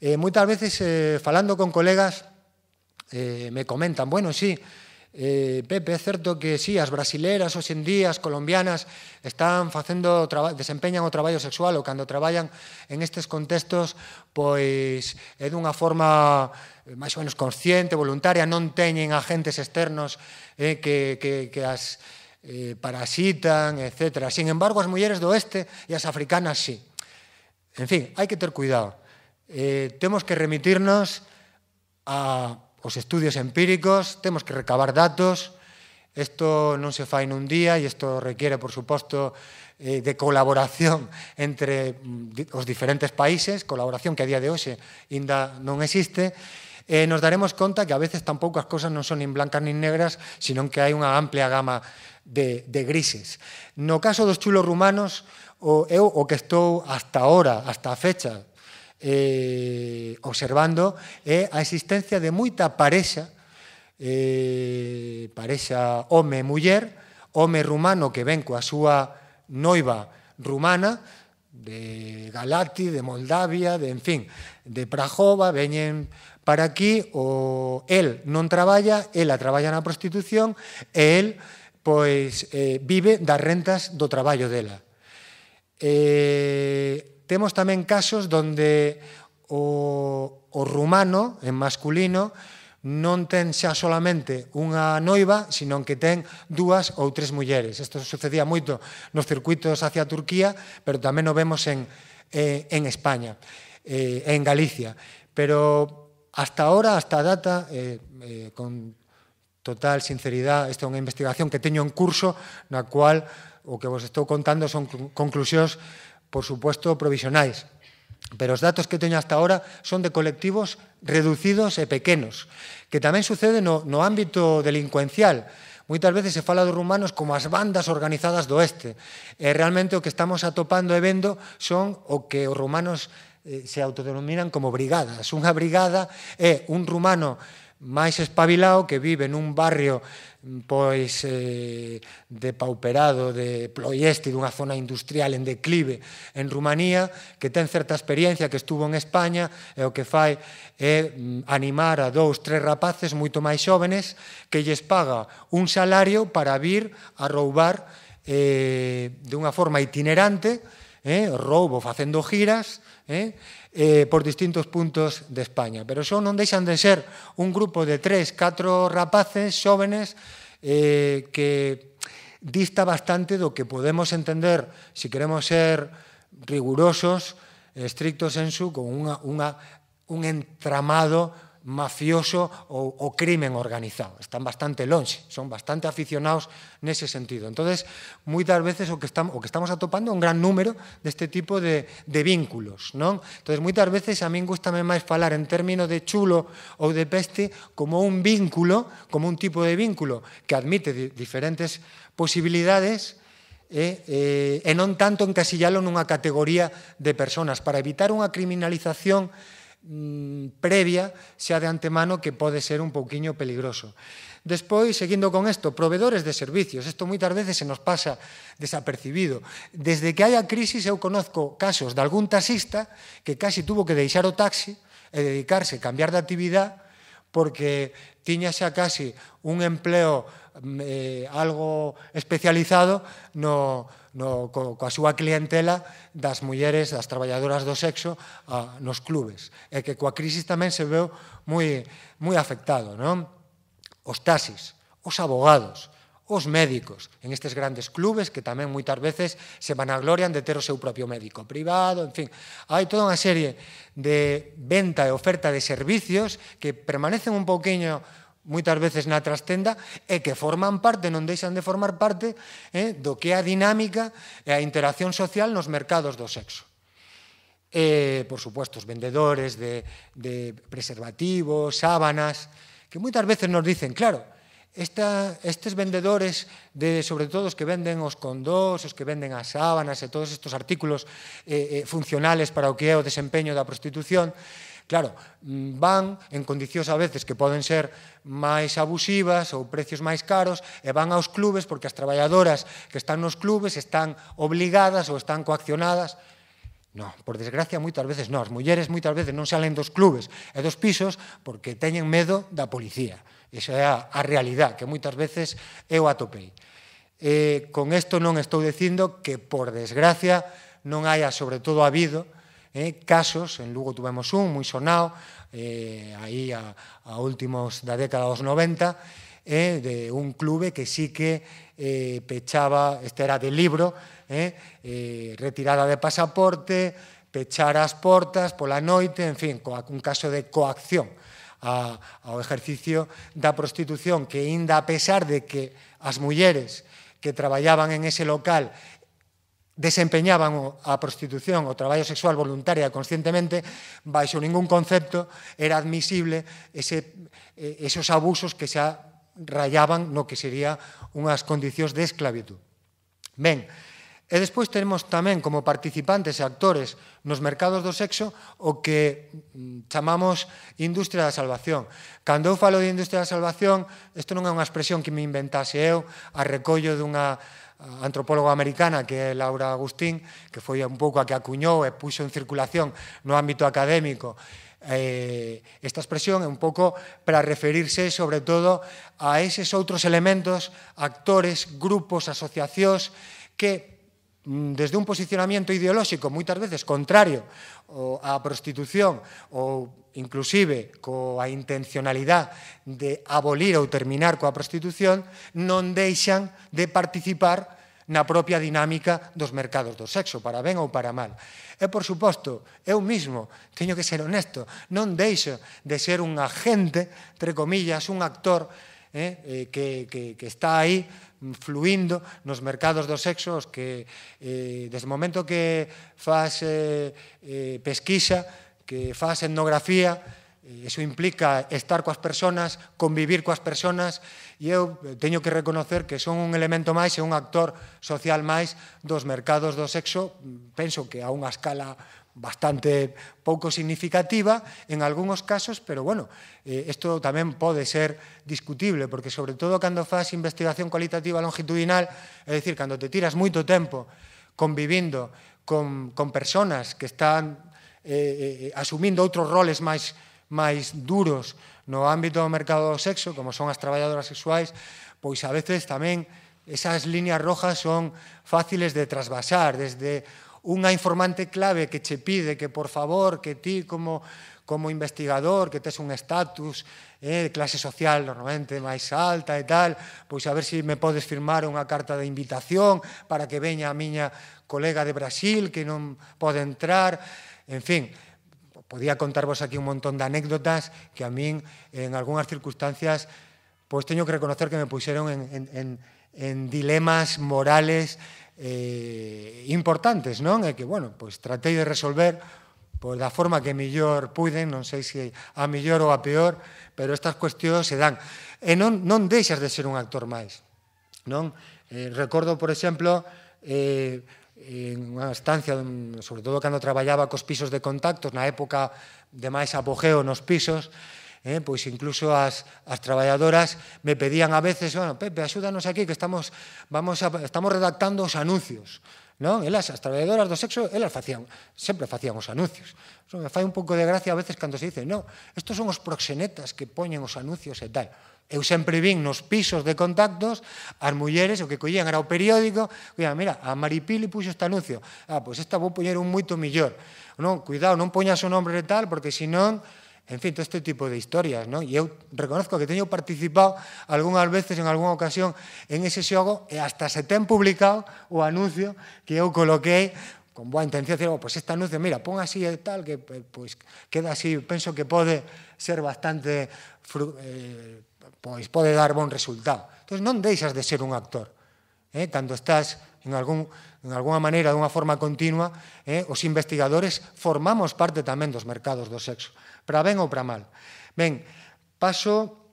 Eh, moitas veces, eh, falando con colegas, eh, me comentan, bueno, sí, Eh, Pepe, é certo que sí, as brasileiras os indías, colombianas, están facendo desempeñan o traballo sexual ou cando traballan en estes contextos, pois é dunha forma máis ou menos consciente, voluntaria, non teñen agentes externos eh, que, que, que as eh, parasitan, etc. Sin embargo, as mulleres do oeste e as africanas sí. En fin, hai que ter cuidado. Eh, temos que remitirnos a os estudios empíricos, temos que recabar datos, isto non se fai nun día e isto requiere, por suposto, eh, de colaboración entre mm, os diferentes países, colaboración que a día de hoxe ainda non existe, eh, nos daremos conta que a veces tampouco as cousas non son nin blancas nin negras, sino que hai unha amplia gama de, de grises. No caso dos chulos rumanos, o, eu o que estou hasta ahora, hasta a fecha, eh, observando é a existencia de moita parexa eh, parexa home-muller, home rumano que ven coa súa noiva rumana, de Galati, de Moldavia, de, en fin, de Prajova, veñen para aquí, o el non traballa, ela traballa na prostitución, e el pois, eh, vive das rentas do traballo dela. Eh, temos tamén casos donde o, o rumano, en masculino, non ten xa solamente unha noiva, senón que ten dúas ou tres mulleres. Isto sucedía moito nos circuitos hacia Turquía, pero tamén o vemos en, eh, en España, eh, en Galicia. Pero hasta ahora, hasta a data, eh, eh, con total sinceridade, esta é unha investigación que teño en curso, na cual o que vos estou contando son conclusións, por suposto, provisionais. Pero os datos que teño hasta ahora son de colectivos reducidos e pequenos, que tamén sucede no, no ámbito delincuencial. Moitas veces se fala dos rumanos como as bandas organizadas do oeste. E realmente o que estamos atopando e vendo son o que os rumanos eh, se autodenominan como brigadas. Unha brigada é un rumano máis espabilado que vive nun barrio mm, pois eh, de pauperado, de Ploiesti, dunha zona industrial en declive en Rumanía, que ten certa experiencia que estuvo en España e o que fai é mm, animar a dous, tres rapaces moito máis xóvenes que lles paga un salario para vir a roubar eh, de unha forma itinerante, eh, roubo facendo giras, eh, eh, por distintos puntos de España. Pero son non deixan de ser un grupo de tres, catro rapaces xóvenes eh, que dista bastante do que podemos entender se queremos ser rigurosos, estrictos en su, con unha, unha, un entramado mafioso ou o crimen organizado. Están bastante lonxe, son bastante aficionados nese sentido. Entonces, moitas veces o que estamos o que estamos atopando un gran número deste tipo de de vínculos, non? Entonces, moitas veces a min gustame máis falar en términos de chulo ou de peste como un vínculo, como un tipo de vínculo que admite diferentes posibilidades eh, eh, e non tanto encasillalo nunha categoría de personas para evitar unha criminalización Mm, previa xa de antemano que pode ser un pouquiño peligroso. Despois, seguindo con isto, provedores de servicios. Isto moitas veces se nos pasa desapercibido. Desde que hai a crisis, eu conozco casos de algún taxista que casi tuvo que deixar o taxi e dedicarse, a cambiar de actividade, porque tiña xa casi un empleo Mm, eh, algo especializado no, no, co, coa súa clientela das mulleres, das traballadoras do sexo a, nos clubes. E que coa crisis tamén se veu moi, moi afectado. Non? Os taxis, os abogados, os médicos en estes grandes clubes que tamén moitas veces se van a glorian de ter o seu propio médico privado, en fin, hai toda unha serie de venta e oferta de servicios que permanecen un pouquiño moitas veces na trastenda e que forman parte, non deixan de formar parte eh, do que é a dinámica e a interacción social nos mercados do sexo. E, por suposto, os vendedores de, de preservativos, sábanas, que moitas veces nos dicen, claro, esta, estes vendedores, de, sobre todo os que venden os condós, os que venden as sábanas e todos estes artículos eh, eh, funcionales para o que é o desempeño da prostitución, Claro, mm, van en condicións a veces que poden ser máis abusivas ou precios máis caros e van aos clubes porque as traballadoras que están nos clubes están obligadas ou están coaccionadas No, por desgracia, moitas veces non. As mulleres moitas veces non salen dos clubes e dos pisos porque teñen medo da policía. Esa é a, a realidad que moitas veces eu atopei. Eh, con isto non estou dicindo que, por desgracia, non haya, sobre todo, habido, eh, casos, en Lugo tuvemos un moi sonado, eh, aí a, a últimos da década dos 90, eh, de un clube que sí que eh, pechaba, este era de libro, eh, eh, retirada de pasaporte, pechar as portas pola noite, en fin, un caso de coacción a, ao ejercicio da prostitución que, inda a pesar de que as mulleres que traballaban en ese local desempeñaban a prostitución o traballo sexual voluntaria conscientemente, baixo ningún concepto era admisible ese, esos abusos que xa rayaban no que sería unhas condicións de esclavitud. Ben, e despois tenemos tamén como participantes e actores nos mercados do sexo o que mm, chamamos industria da salvación. Cando eu falo de industria da salvación, isto non é unha expresión que me inventase eu, a recollo dunha antropóloga americana que é Laura Agustín, que foi un pouco a que acuñou e puxo en circulación no ámbito académico eh, esta expresión é un pouco para referirse sobre todo a eses outros elementos, actores, grupos, asociacións que Mm, desde un posicionamiento ideolóxico moitas veces contrario o, á prostitución ou inclusive coa intencionalidade de abolir ou terminar coa prostitución, non deixan de participar na propia dinámica dos mercados do sexo, para ben ou para mal. E, por suposto, eu mismo, teño que ser honesto, non deixo de ser un agente, entre comillas, un actor eh, eh que, que, que está aí fluindo nos mercados dos sexos que eh, desde o momento que faz eh, eh pesquisa, que faz etnografía, eh, eso implica estar coas persoas, convivir coas persoas, e eu teño que reconocer que son un elemento máis e un actor social máis dos mercados do sexo, penso que a unha escala bastante pouco significativa en algúns casos, pero bueno, eh, tamén pode ser discutible, porque sobre todo cando faz investigación cualitativa longitudinal, é dicir, cando te tiras moito tempo convivindo con, con personas que están eh, eh, asumindo outros roles máis máis duros no ámbito do mercado do sexo, como son as traballadoras sexuais, pois a veces tamén esas líneas rojas son fáciles de trasvasar desde unha informante clave que che pide que por favor que ti como como investigador que tes un estatus eh, de clase social normalmente máis alta e tal, pois a ver se si me podes firmar unha carta de invitación para que veña a miña colega de Brasil que non pode entrar, en fin, podía contarvos aquí un montón de anécdotas que a min en algunhas circunstancias pois teño que reconocer que me puxeron en, en, en en dilemas morales eh, importantes, non? E que, bueno, pois tratei de resolver pois da forma que mellor puiden, non sei se a mellor ou a peor, pero estas cuestións se dan. E non, non deixas de ser un actor máis. Non? Eh, recordo, por exemplo, eh, en unha estancia, sobre todo cando traballaba cos pisos de contactos, na época de máis apogeo nos pisos, eh, pois incluso as, as traballadoras me pedían a veces, bueno, Pepe, axúdanos aquí que estamos, vamos a, estamos redactando os anuncios. Non? Elas, as traballadoras do sexo, elas facían, sempre facían os anuncios. Eso me fai un pouco de gracia a veces cando se dice, non, estos son os proxenetas que poñen os anuncios e tal. Eu sempre vin nos pisos de contactos as mulleres, o que collían era o periódico, collían, mira, a Maripili puxo este anuncio, ah, pois esta vou poñer un moito millor. Non, cuidado, non poñas o nombre e tal, porque senón En fin, todo este tipo de historias, non? E eu reconozco que teño participado algunhas veces, en algunha ocasión, en ese xogo, e hasta se ten publicado o anuncio que eu coloquei con boa intención, digo, oh, pois pues este anuncio, mira, pon así e tal, que pois, pues, queda así, penso que pode ser bastante, eh, pois pode dar bon resultado. Entón, non deixas de ser un actor. Eh? Cando estás en algún en alguna maneira, dunha forma continua, eh, os investigadores formamos parte tamén dos mercados do sexo para ben ou para mal. Ben, paso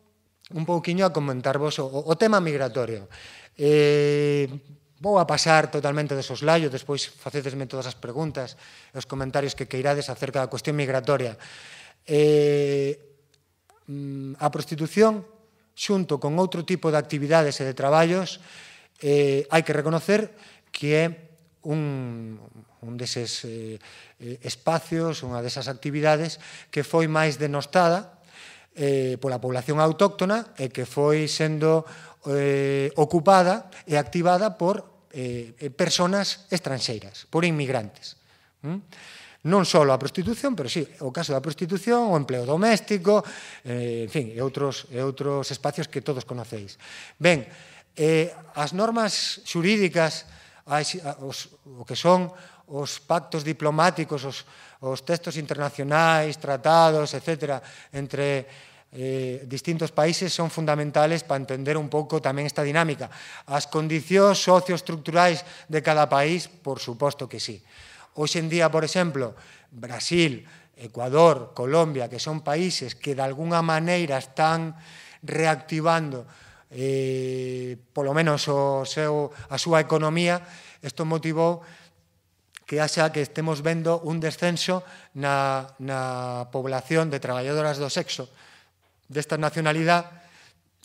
un pouquiño a comentarvos o, o tema migratorio. Eh, vou a pasar totalmente de soslayo, despois facedesme todas as preguntas e os comentarios que queirades acerca da cuestión migratoria. Eh, mm, a prostitución, xunto con outro tipo de actividades e de traballos, eh, hai que reconocer que é un, un deses eh, eh, espacios, unha desas actividades que foi máis denostada eh, pola población autóctona e que foi sendo eh, ocupada e activada por eh, personas estranxeiras, por inmigrantes. ¿Mm? non só a prostitución, pero sí, o caso da prostitución, o empleo doméstico, eh, en fin, e outros, e outros espacios que todos conocéis. Ben, eh, as normas xurídicas a, os, o que son os pactos diplomáticos, os, os textos internacionais, tratados, etc., entre eh, distintos países son fundamentales para entender un pouco tamén esta dinámica. As condicións socioestructurais de cada país, por suposto que sí. Hoxe en día, por exemplo, Brasil, Ecuador, Colombia, que son países que de alguna maneira están reactivando eh, polo menos o seu, a súa economía, isto motivou que haxa que estemos vendo un descenso na, na población de traballadoras do sexo desta nacionalidade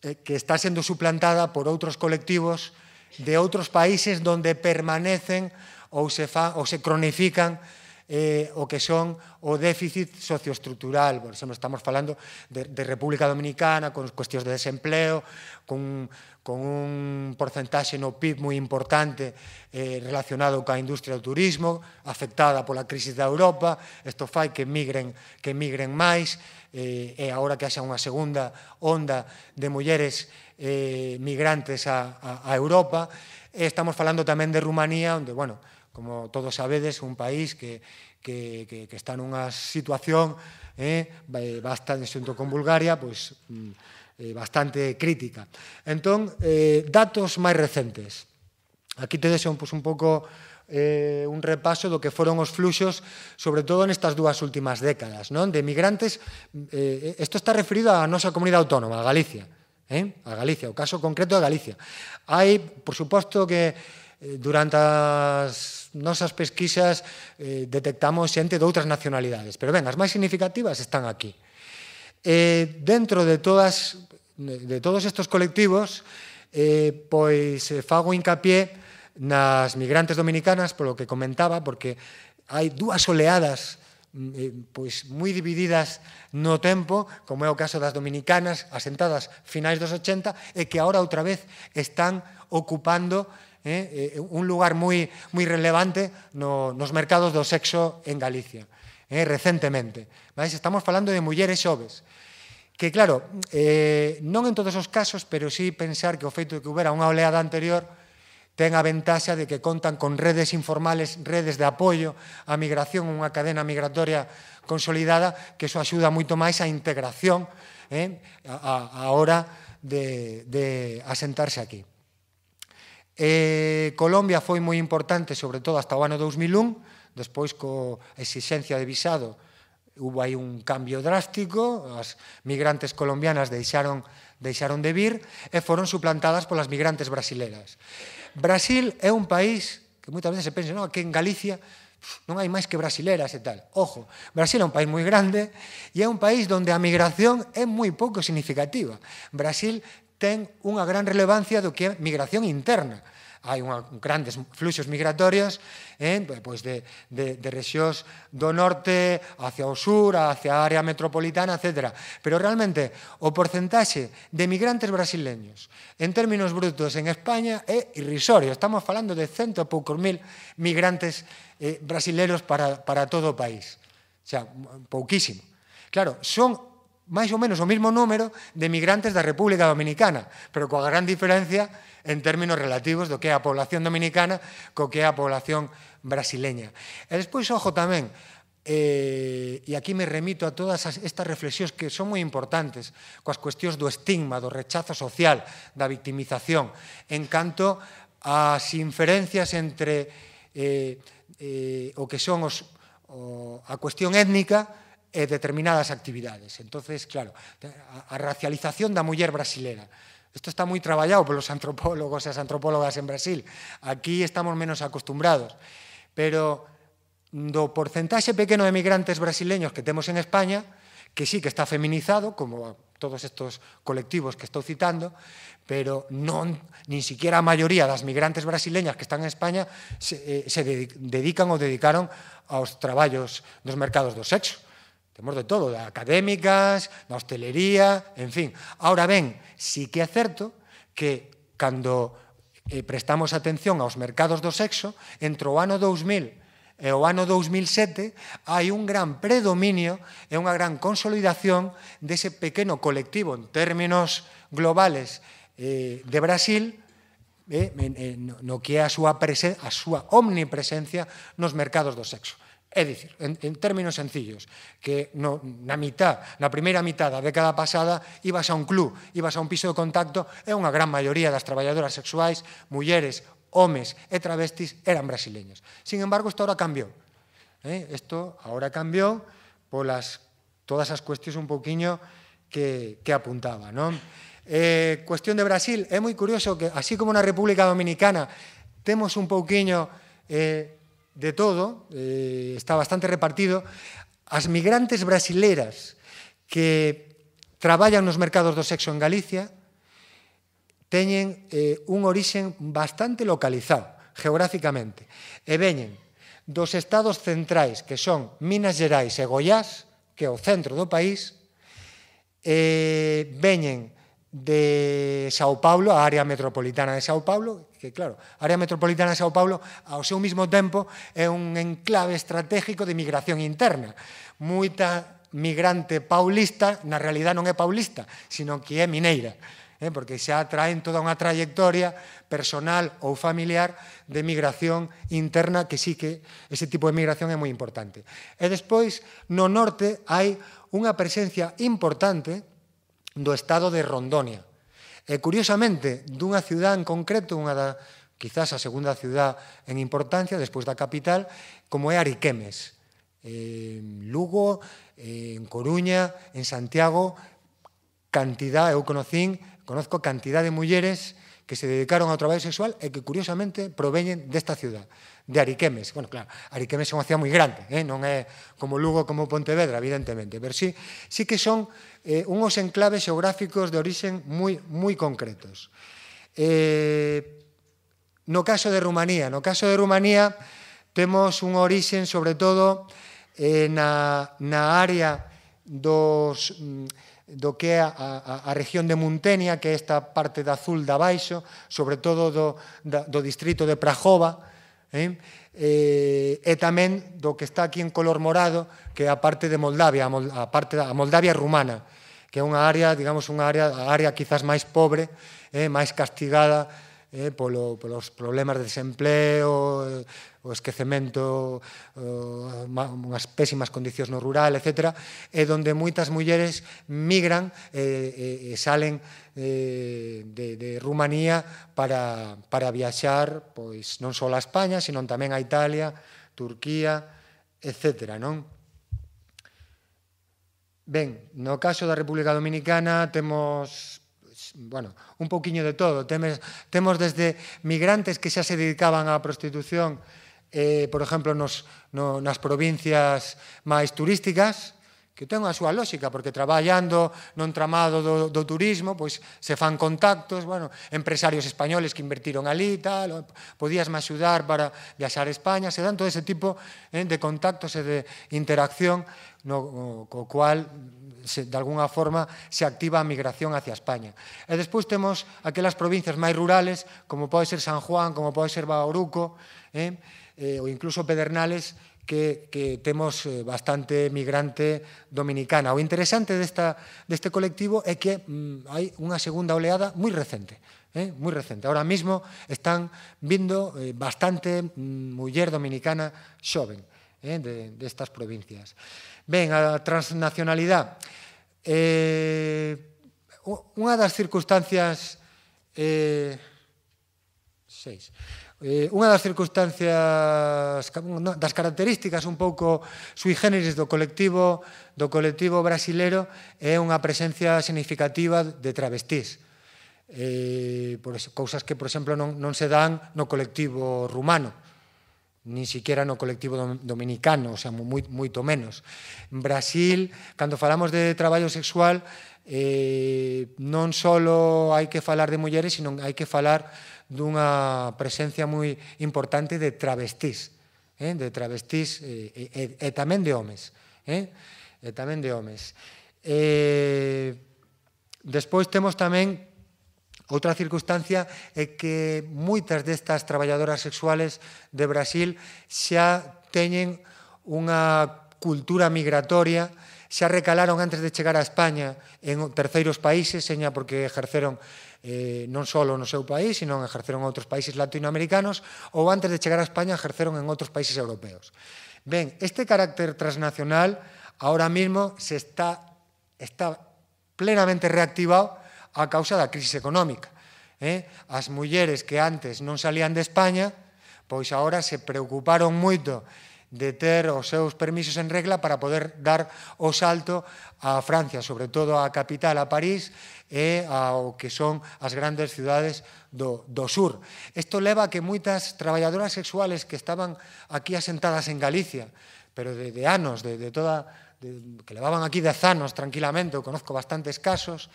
eh, que está sendo suplantada por outros colectivos de outros países donde permanecen ou se, fa, ou se cronifican eh, o que son o déficit socioestructural. Por exemplo, estamos falando de, de República Dominicana, con cuestións de desempleo, con, con un porcentaxe no PIB moi importante eh, relacionado ca industria do turismo, afectada pola crisis da Europa, isto fai que migren, que migren máis, eh, e agora que haxa unha segunda onda de mulleres eh, migrantes a, a, a Europa, e estamos falando tamén de Rumanía, onde, bueno, como todos sabedes, un país que, que, que, que está nunha situación eh, bastante, eh, xunto con Bulgaria, pois, mm, eh, bastante crítica. Entón, eh, datos máis recentes. Aquí tedes un, pois, un pouco eh, un repaso do que foron os fluxos, sobre todo nestas dúas últimas décadas, non? de migrantes. Eh, isto eh, está referido á nosa comunidade autónoma, a Galicia. Eh? A Galicia, o caso concreto de Galicia. Hai, por suposto, que eh, durante as nosas pesquisas eh, detectamos xente de outras nacionalidades, pero ben, as máis significativas están aquí. Eh, dentro de todas de todos estes colectivos, eh, pois eh, fago hincapié nas migrantes dominicanas, polo que comentaba, porque hai dúas oleadas mm, eh, pois moi divididas no tempo, como é o caso das dominicanas asentadas finais dos 80 e que agora outra vez están ocupando Eh, eh, un lugar moi, moi relevante no, nos mercados do sexo en Galicia, eh, recentemente. Vais? estamos falando de mulleres xoves, que claro, eh, non en todos os casos, pero sí pensar que o feito de que houbera unha oleada anterior ten a ventaxa de que contan con redes informales, redes de apoio á migración, unha cadena migratoria consolidada, que iso axuda moito máis á integración eh, a, a hora de, de asentarse aquí. Eh, Colombia foi moi importante, sobre todo hasta o ano 2001, despois co exixencia de visado hubo aí un cambio drástico, as migrantes colombianas deixaron, deixaron de vir e foron suplantadas polas migrantes brasileiras. Brasil é un país que moitas veces se pensa, no, que en Galicia non hai máis que brasileras e tal. Ojo, Brasil é un país moi grande e é un país onde a migración é moi pouco significativa. Brasil ten unha gran relevancia do que é migración interna. Hai unha, grandes fluxos migratorios eh, pois de, de, de rexións do norte hacia o sur, hacia a área metropolitana, etc. Pero realmente o porcentaxe de migrantes brasileños en términos brutos en España é irrisorio. Estamos falando de cento e poucos mil migrantes eh, brasileiros para, para todo o país. O sea, pouquísimo. Claro, son máis ou menos o mesmo número de migrantes da República Dominicana, pero coa gran diferencia en términos relativos do que é a población dominicana co que é a población brasileña. E despois, ojo tamén, eh, e aquí me remito a todas as, estas reflexións que son moi importantes coas cuestións do estigma, do rechazo social, da victimización, en canto ás inferencias entre eh, eh, o que son os, o, a cuestión étnica eh, determinadas actividades. Entonces, claro, a, racialización da muller brasilera. Isto está moi traballado polos antropólogos e as antropólogas en Brasil. Aquí estamos menos acostumbrados. Pero do porcentaxe pequeno de emigrantes brasileños que temos en España, que sí que está feminizado, como todos estos colectivos que estou citando, pero non, nin siquiera a maioría das migrantes brasileñas que están en España se, eh, se dedican ou dedicaron aos traballos dos mercados do sexo. Temos de todo, de académicas, na hostelería, en fin. Ahora ben, sí que é certo que cando eh, prestamos atención aos mercados do sexo, entre o ano 2000 e o ano 2007 hai un gran predominio e unha gran consolidación dese pequeno colectivo en términos globales eh, de Brasil eh, no que é a súa, a súa omnipresencia nos mercados do sexo. É dicir, en, en términos sencillos, que no, na mitad, na primeira mitad da década pasada, ibas a un club, ibas a un piso de contacto, e unha gran maioría das traballadoras sexuais, mulleres, homes e travestis eran brasileños. Sin embargo, isto ahora cambiou. Eh? Isto ahora cambiou polas todas as cuestións un poquinho que, que apuntaba. Non? Eh, cuestión de Brasil, é moi curioso que, así como na República Dominicana, temos un pouquiño eh, de todo, eh, está bastante repartido, as migrantes brasileiras que traballan nos mercados do sexo en Galicia teñen eh, un orixen bastante localizado geográficamente e veñen dos estados centrais que son Minas Gerais e Goiás, que é o centro do país, eh, veñen de Sao Paulo, a área metropolitana de Sao Paulo, que claro, a área metropolitana de Sao Paulo ao seu mismo tempo é un enclave estratégico de migración interna. Moita migrante paulista, na realidad non é paulista, sino que é mineira, eh? porque xa traen toda unha trayectoria personal ou familiar de migración interna que sí que ese tipo de migración é moi importante. E despois, no norte hai unha presencia importante do estado de Rondonia, E, curiosamente, dunha ciudad en concreto, unha da, quizás a segunda ciudad en importancia, despois da capital, como é Ariquemes. Eh, Lugo, en Coruña, en Santiago, cantidad, eu conocín, conozco cantidad de mulleres que se dedicaron ao traballo sexual e que, curiosamente, proveñen desta ciudad de Ariquemes. Bueno, claro, Ariquemes é unha cidade moi grande, eh? non é como Lugo, como Pontevedra, evidentemente, pero sí, sí que son eh, unhos enclaves xeográficos de orixen moi, moi concretos. Eh, no caso de Rumanía, no caso de Rumanía temos un orixen sobre todo eh, na, na área dos mm, do que é a, a, a región de Muntenia, que é esta parte de azul da baixo, sobre todo do, da, do distrito de Prajova, ¿eh? eh? e tamén do que está aquí en color morado, que é a parte de Moldavia, a parte da a Moldavia rumana, que é unha área, digamos, unha área, área quizás máis pobre, eh, máis castigada eh, polo, polos problemas de desempleo, eh, o esquecemento, eh, unhas pésimas condicións no rural, etc. É donde moitas mulleres migran e eh, eh, salen eh, de, de Rumanía para, para viaxar pois non só a España, sino tamén a Italia, Turquía, etc. Non? Ben, no caso da República Dominicana temos bueno, un poquinho de todo. Temes, temos desde migrantes que xa se dedicaban á prostitución, eh, por exemplo, nos, no, nas provincias máis turísticas, que ten a súa lógica, porque traballando non tramado do, do turismo, pois se fan contactos, bueno, empresarios españoles que invertiron ali, tal, podías me axudar para viaxar a España, se dan todo ese tipo eh, de contactos e de interacción no, co cual se, de alguna forma se activa a migración hacia España. E despois temos aquelas provincias máis rurales, como pode ser San Juan, como pode ser Bauruco, eh, eh, ou incluso Pedernales, que, que temos eh, bastante migrante dominicana. O interesante desta, deste colectivo é que mm, hai unha segunda oleada moi recente, eh, moi recente. Ahora mismo están vindo eh, bastante mm, muller dominicana xoven eh, de, destas de provincias. Ben, a transnacionalidade. Eh, unha das circunstancias eh, seis Eh, unha das circunstancias das características un pouco sui generis do colectivo do colectivo brasilero é unha presencia significativa de travestís. Eh, por eso, cousas que, por exemplo, non, non se dan no colectivo rumano nin siquiera no colectivo dominicano, o sea, moi, moito menos. Brasil, cando falamos de traballo sexual, eh, non só hai que falar de mulleres, sino hai que falar dunha presencia moi importante de travestís, eh? de travestís eh, e, e, e tamén de homes. Eh? E tamén de homes. Eh, despois temos tamén Outra circunstancia é que moitas destas traballadoras sexuales de Brasil xa teñen unha cultura migratoria xa recalaron antes de chegar a España en terceiros países, seña porque ejerceron eh, non só no seu país, sino ejerceron en outros países latinoamericanos, ou antes de chegar a España ejerceron en outros países europeos. Ben, este carácter transnacional ahora mismo se está, está plenamente reactivado a causa da crise económica. Eh? As mulleres que antes non salían de España, pois agora se preocuparon moito de ter os seus permisos en regla para poder dar o salto a Francia, sobre todo a capital, a París, e ao que son as grandes cidades do, do sur. Isto leva a que moitas traballadoras sexuales que estaban aquí asentadas en Galicia, pero de, de anos, de, de toda, de, que levaban aquí dez anos tranquilamente, eu conozco bastantes casos,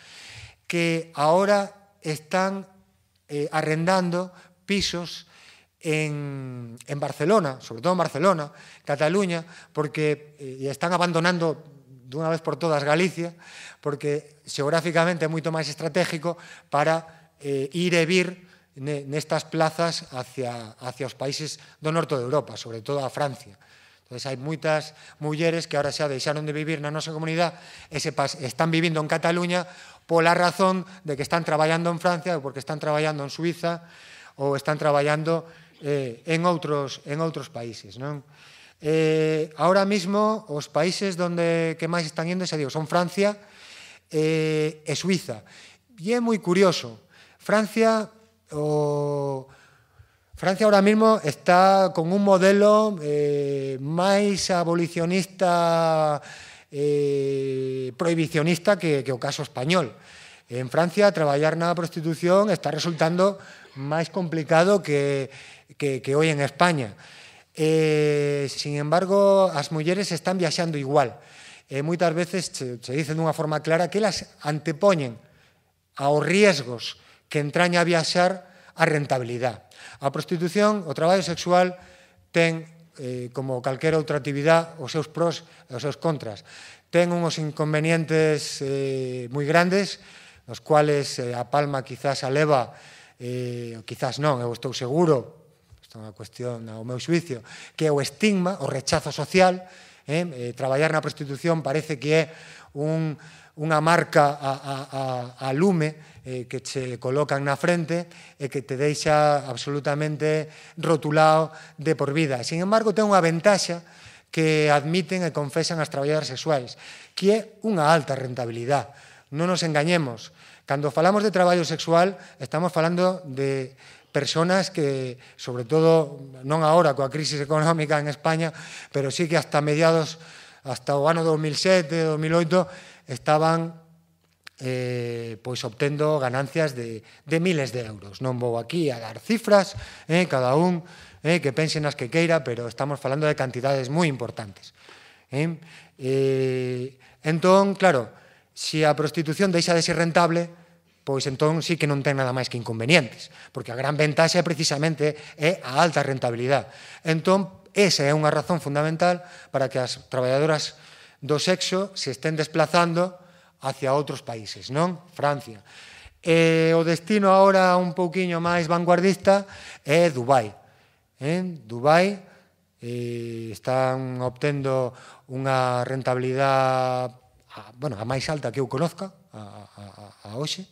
que ahora están eh, arrendando pisos en, en Barcelona, sobre todo en Barcelona, Cataluña, porque eh, están abandonando de una vez por todas Galicia, porque xeográficamente é moito máis estratégico para eh, ir e vir ne, nestas plazas hacia, hacia os países do norte de Europa, sobre todo a Francia. Entonces, hai moitas mulleres que ahora xa deixaron de vivir na nosa comunidade e pas, están vivindo en Cataluña pola razón de que están traballando en Francia ou porque están traballando en Suiza ou están traballando eh, en, outros, en outros países. Non? Eh, ahora mismo, os países donde que máis están indo, xa digo, son Francia eh, e Suiza. E é moi curioso. Francia, o... Francia ahora mismo está con un modelo eh, máis abolicionista eh, prohibicionista que, que o caso español. En Francia, traballar na prostitución está resultando máis complicado que que, que hoy en España. Eh, sin embargo, as mulleres están viaxando igual. eh, moitas veces se, se dicen dunha forma clara que elas antepoñen aos riesgos que entraña a viaxar a rentabilidade. A prostitución, o traballo sexual, ten, eh, como calquera outra actividade, os seus pros e os seus contras. Ten unhos inconvenientes eh, moi grandes, nos cuales eh, a Palma quizás aleva, eh, quizás non, eu estou seguro, isto é unha cuestión ao meu xuicio, que é o estigma, o rechazo social, eh? eh traballar na prostitución parece que é un, unha marca a, a, a, a lume eh, que che colocan na frente e que te deixa absolutamente rotulado de por vida. Sin embargo, ten unha ventaxa que admiten e confesan as traballadoras sexuais, que é unha alta rentabilidade. Non nos engañemos. Cando falamos de traballo sexual, estamos falando de personas que, sobre todo, non agora coa crise económica en España, pero sí que hasta mediados, hasta o ano 2007, 2008, estaban eh, pois obtendo ganancias de, de miles de euros. Non vou aquí a dar cifras, eh, cada un eh, que pense nas que queira, pero estamos falando de cantidades moi importantes. Eh, eh, entón, claro, se si a prostitución deixa de ser rentable, pois entón sí que non ten nada máis que inconvenientes, porque a gran ventaxa precisamente é a alta rentabilidade. Entón, esa é unha razón fundamental para que as traballadoras do sexo se estén desplazando hacia outros países, non? Francia. E o destino agora un pouquiño máis vanguardista é Dubai. En Dubai eh, están obtendo unha rentabilidade a, bueno, a máis alta que eu conozca a, a, a hoxe,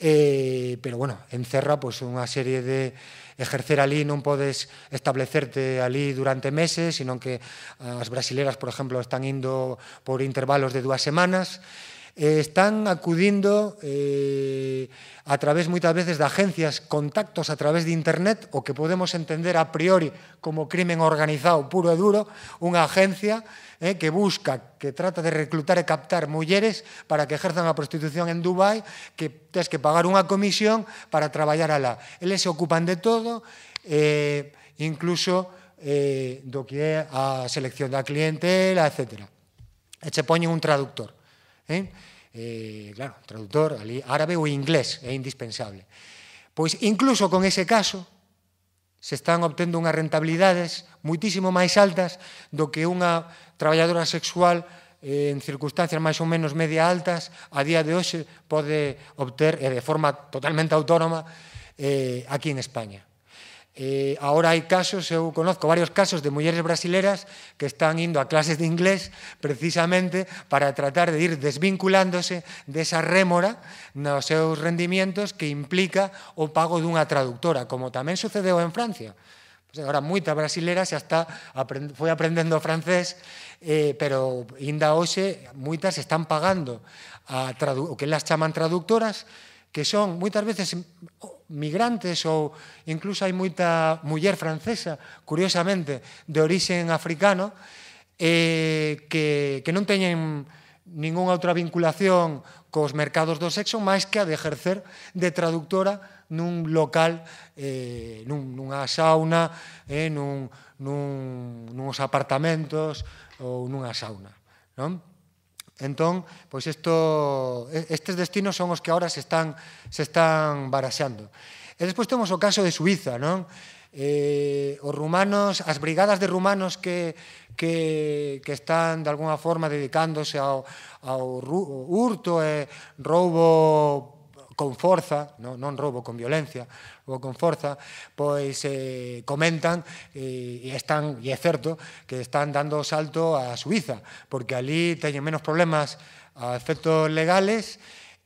Eh, pero bueno, encerra pues unha serie de ejercer ali non podes establecerte ali durante meses, sino que as brasileiras, por exemplo, están indo por intervalos de dúas semanas eh, están acudindo eh, a través moitas veces de agencias, contactos a través de internet, o que podemos entender a priori como crimen organizado puro e duro, unha agencia eh, que busca, que trata de reclutar e captar mulleres para que ejerzan a prostitución en Dubai, que tens que pagar unha comisión para traballar alá. Eles se ocupan de todo, eh, incluso eh, do que é a selección da clientela, etc. E che poñen un traductor. Eh? Eh, claro, traductor ali, árabe ou inglés, é indispensable. Pois incluso con ese caso se están obtendo unhas rentabilidades muitísimo máis altas do que unha traballadora sexual eh, en circunstancias máis ou menos media altas a día de hoxe pode obter eh, de forma totalmente autónoma eh, aquí en España. Eh, ahora hai casos, eu conozco varios casos de mulleres brasileras que están indo a clases de inglés precisamente para tratar de ir desvinculándose desa rémora nos seus rendimientos que implica o pago dunha traductora, como tamén sucedeu en Francia. Pues pois agora moita brasilera xa está aprend foi aprendendo francés, eh, pero inda hoxe moitas están pagando a o que elas chaman traductoras, que son moitas veces migrantes ou incluso hai moita muller francesa, curiosamente, de orixen africano, eh, que, que non teñen ningunha outra vinculación cos mercados do sexo máis que a de ejercer de traductora nun local, eh, nun, nunha sauna, eh, nun, nun, nuns apartamentos ou nunha sauna. Non? Entón, pois isto, estes destinos son os que ahora se están, se están baraxando. E despois temos o caso de Suiza, non? Eh, os rumanos, as brigadas de rumanos que, que, que están de alguna forma dedicándose ao, ao hurto e roubo con forza, non, non roubo con violencia, ou con forza, pois eh, comentan e, eh, e están, e é certo, que están dando salto a Suiza, porque ali teñen menos problemas a efectos legales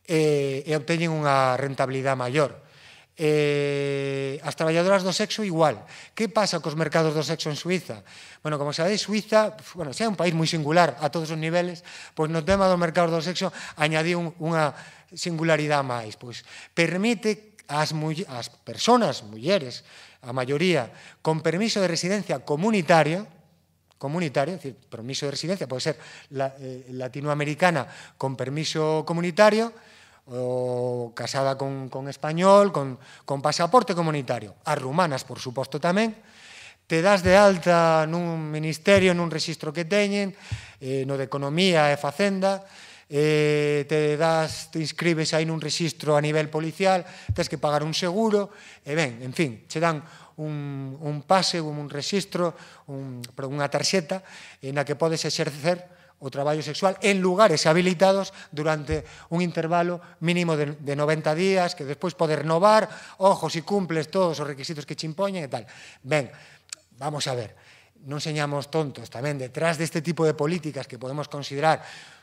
eh, e obteñen unha rentabilidade maior. Eh, as traballadoras do sexo igual. ¿Qué pasa con los mercados do sexo en Suiza? Bueno, como sabéis, Suiza, bueno, sea un país muy singular a todos los niveles, pues no tema los mercados do sexo añadiu una singularidad más. Pues permite a as personas, mujeres, a mayoría... con permiso de residencia comunitaria, ...comunitario, es decir, permiso de residencia, puede ser eh, latinoamericana con permiso comunitario, o casada con, con español, con, con pasaporte comunitario, as rumanas, por suposto, tamén, te das de alta nun ministerio, nun registro que teñen, eh, no de Economía e Facenda, eh, te das, te inscribes aí nun registro a nivel policial, tens que pagar un seguro, e ben, en fin, che dan un, un pase, un, un registro, un, unha tarxeta en a que podes exercer o traballo sexual en lugares habilitados durante un intervalo mínimo de, de 90 días que despois poder renovar, ojo, si cumples todos os requisitos que che impoñen e tal. Ben, vamos a ver, non señamos tontos tamén, detrás deste tipo de políticas que podemos considerar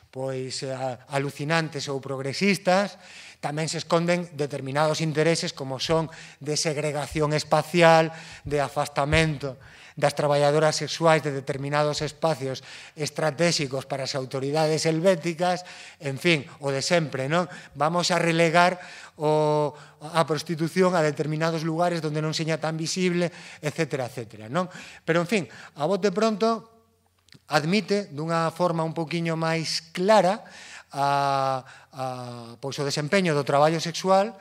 pois eh, alucinantes ou progresistas, tamén se esconden determinados intereses como son de segregación espacial, de afastamento das traballadoras sexuais de determinados espacios estratégicos para as autoridades helvéticas, en fin, o de sempre, non? Vamos a relegar o, a prostitución a determinados lugares donde non seña tan visible, etc. etc non? Pero, en fin, a bote pronto, admite dunha forma un poquinho máis clara a, a, pois, o desempeño do traballo sexual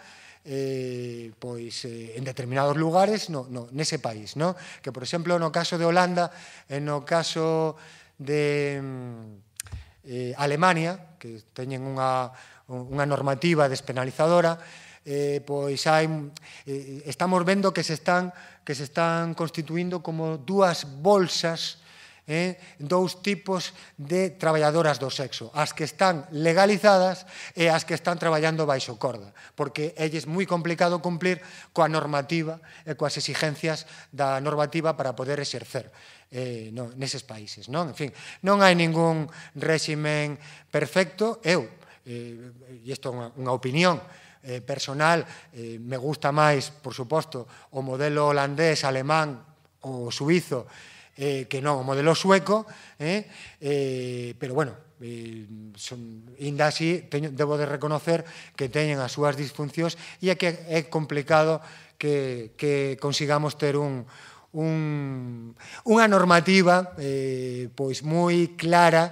eh, pois eh, en determinados lugares no, no, nese país, no? que por exemplo no caso de Holanda, en no caso de eh, Alemania, que teñen unha, unha normativa despenalizadora, eh, pois hai, eh, estamos vendo que se están, que se están constituindo como dúas bolsas eh, dous tipos de traballadoras do sexo, as que están legalizadas e as que están traballando baixo corda, porque elles moi complicado cumplir coa normativa e coas exigencias da normativa para poder exercer eh, no, neses países. Non? En fin, non hai ningún réximen perfecto, eu, eh, e isto é unha, unha opinión, eh, personal, eh, me gusta máis, por suposto, o modelo holandés, alemán, o suizo, eh, que non o modelo sueco, eh, eh, pero bueno, eh, son, inda así teño, debo de reconocer que teñen as súas disfuncións e é que é complicado que, que consigamos ter un, un, unha normativa eh, pois moi clara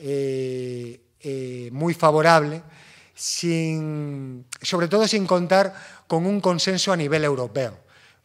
eh, eh, moi favorable sin, sobre todo sin contar con un consenso a nivel europeo.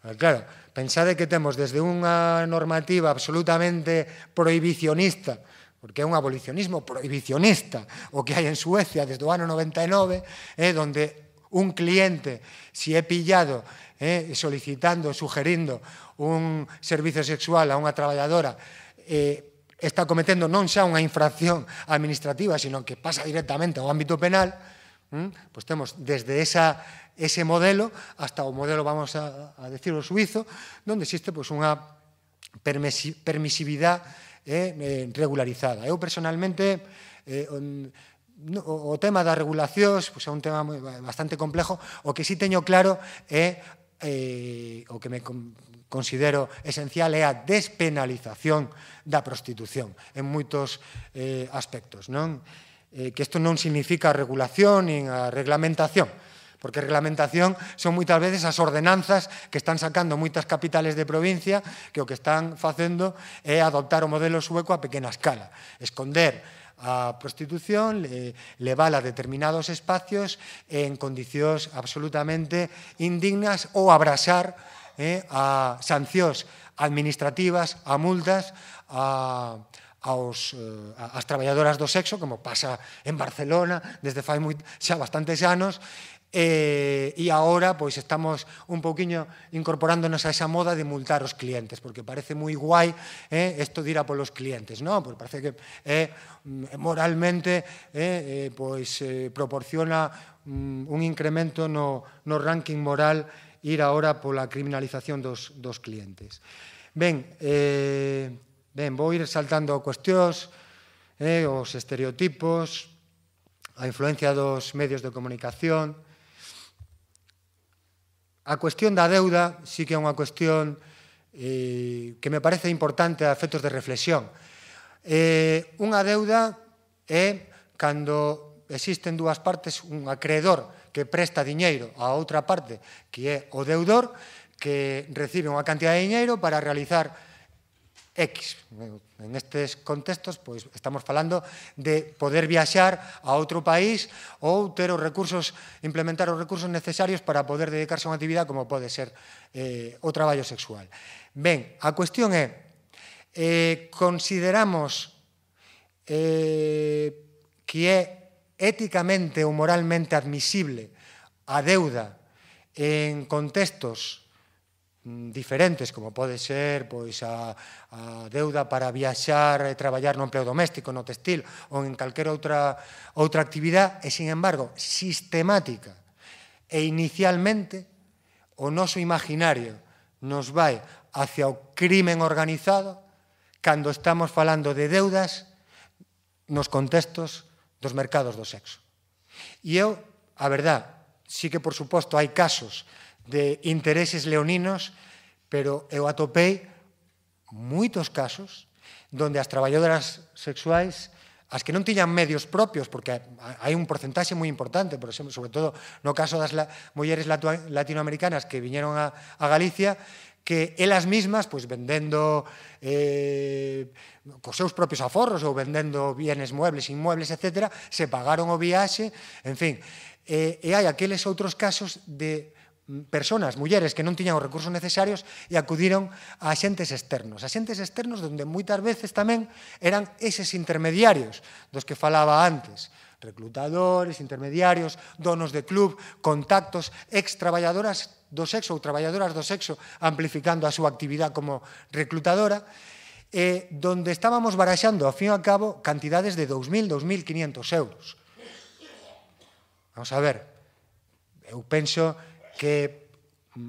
Ah, claro, Pensade que temos desde unha normativa absolutamente prohibicionista, porque é un abolicionismo prohibicionista o que hai en Suecia desde o ano 99, eh, donde un cliente, si é pillado eh, solicitando, sugerindo un servicio sexual a unha traballadora, eh, está cometendo non xa unha infracción administrativa, sino que pasa directamente ao ámbito penal, eh, pois temos desde esa ese modelo hasta o modelo, vamos a, a decir, o suizo, donde existe pois, unha permisividade eh, eh, regularizada. Eu personalmente eh, on, no, o tema das regulacións pois, é un tema moi, bastante complejo, o que sí teño claro é eh, o que me considero esencial é a despenalización da prostitución en moitos eh, aspectos, non? Eh, que isto non significa regulación nin a reglamentación, Porque reglamentación son moitas veces as ordenanzas que están sacando moitas capitales de provincia que o que están facendo é adoptar o modelo sueco a pequena escala. Esconder a prostitución, le, levala a determinados espacios en condicións absolutamente indignas ou abrasar eh, a sancións administrativas, a multas, a, aos, eh, as traballadoras do sexo, como pasa en Barcelona desde fai moi, xa bastantes anos, eh, e agora pois estamos un pouquiño incorporándonos a esa moda de multar os clientes, porque parece moi guai eh, esto dirá polos clientes, non? Porque parece que eh, mm, moralmente eh, eh, pois, eh, proporciona mm, un incremento no, no ranking moral ir agora pola criminalización dos, dos clientes. Ben, eh, ben, vou ir saltando cuestións, eh, os estereotipos, a influencia dos medios de comunicación, A cuestión da deuda sí que é unha cuestión eh, que me parece importante a efectos de reflexión. Eh, unha deuda é cando existen dúas partes, un acreedor que presta diñeiro a outra parte, que é o deudor, que recibe unha cantidad de diñeiro para realizar X. En estes contextos pois estamos falando de poder viaxar a outro país ou ter os recursos, implementar os recursos necesarios para poder dedicarse a unha actividade como pode ser eh, o traballo sexual. Ben, a cuestión é, eh, consideramos eh, que é éticamente ou moralmente admisible a deuda en contextos Mm, diferentes, como pode ser pois a, a deuda para viaxar e traballar no empleo doméstico, no textil ou en calquera outra, outra actividade, e, sin embargo, sistemática. E inicialmente, o noso imaginario nos vai hacia o crimen organizado cando estamos falando de deudas nos contextos dos mercados do sexo. E eu, a verdad, sí que, por suposto, hai casos de intereses leoninos, pero eu atopei moitos casos donde as traballadoras sexuais as que non tiñan medios propios, porque hai un porcentaxe moi importante, por exemplo, sobre todo no caso das la, mulleres latinoamericanas que viñeron a, a Galicia, que elas mismas, pois, vendendo eh, cos seus propios aforros ou vendendo bienes muebles, inmuebles, etc., se pagaron o viaxe, en fin. Eh, e hai aqueles outros casos de personas, mulleres que non tiñan os recursos necesarios e acudiron a xentes externos. xentes externos donde moitas veces tamén eran eses intermediarios dos que falaba antes. Reclutadores, intermediarios, donos de club, contactos, ex-traballadoras do sexo ou traballadoras do sexo amplificando a súa actividade como reclutadora e donde estábamos baraxando, ao fin e ao cabo, cantidades de 2.000, 2.500 euros. Vamos a ver, eu penso que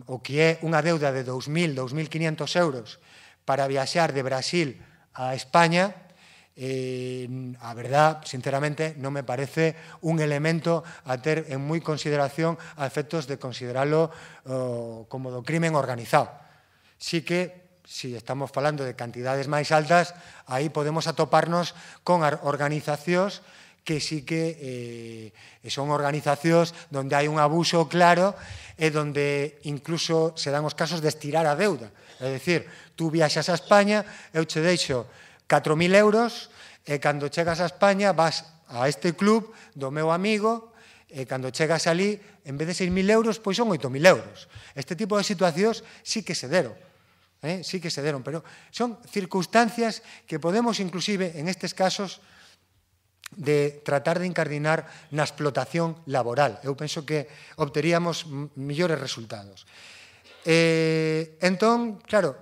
o que é unha deuda de 2.000, 2.500 euros para viaxar de Brasil a España, eh, a verdad, sinceramente, non me parece un elemento a ter en moi consideración a efectos de considerarlo oh, como do crimen organizado. Sí que, si estamos falando de cantidades máis altas, aí podemos atoparnos con organizacións que sí que eh, son organizacións donde hai un abuso claro e donde incluso se dan os casos de estirar a deuda. É dicir, tú viaxas a España, eu che deixo 4.000 euros e cando chegas a España vas a este club do meu amigo e cando chegas ali, en vez de 6.000 euros, pois son 8.000 euros. Este tipo de situacións sí que se deron. Eh? Sí que se deron, pero son circunstancias que podemos inclusive en estes casos de tratar de incardinar na explotación laboral. Eu penso que obteríamos millores resultados. Eh, entón, claro,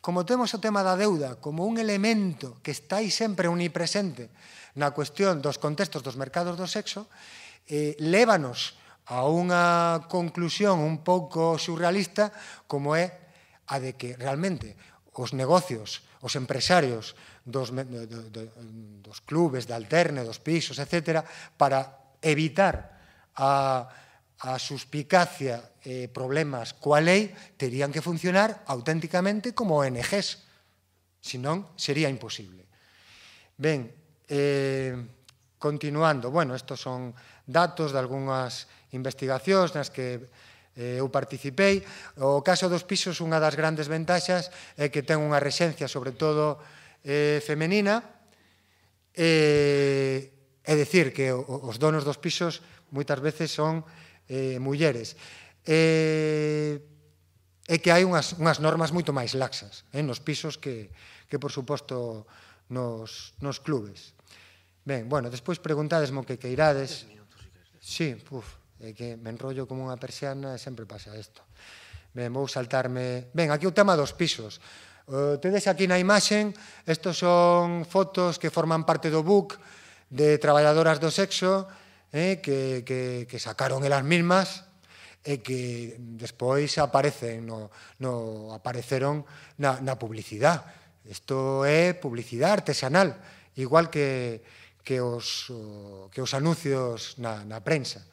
como temos o tema da deuda como un elemento que está aí sempre unipresente na cuestión dos contextos dos mercados do sexo, eh, lévanos a unha conclusión un pouco surrealista como é a de que realmente os negocios os empresarios dos, do, do, dos clubes, da alterne, dos pisos, etc., para evitar a, a suspicacia eh, problemas coa lei, terían que funcionar auténticamente como ONGs, senón sería imposible. Ben, eh, continuando, bueno, estos son datos de algunhas investigacións nas que Eh, eu participei. O caso dos pisos, unha das grandes ventaxas é que ten unha rexencia, sobre todo eh, femenina, eh, é decir, que os donos dos pisos moitas veces son eh, mulleres. Eh, é que hai unhas, unhas normas moito máis laxas eh, nos pisos que, que por suposto, nos, nos clubes. Ben, bueno, despois preguntades mo que queirades. Sí, puf é que me enrollo como unha persiana e sempre pasa isto. Ben, vou saltarme... Ben, aquí o tema dos pisos. Uh, eh, tedes aquí na imaxen, estos son fotos que forman parte do book de traballadoras do sexo eh, que, que, que sacaron elas mismas e que despois aparecen no, no apareceron na, na publicidade. Isto é publicidade artesanal, igual que, que, os, que os anuncios na, na prensa.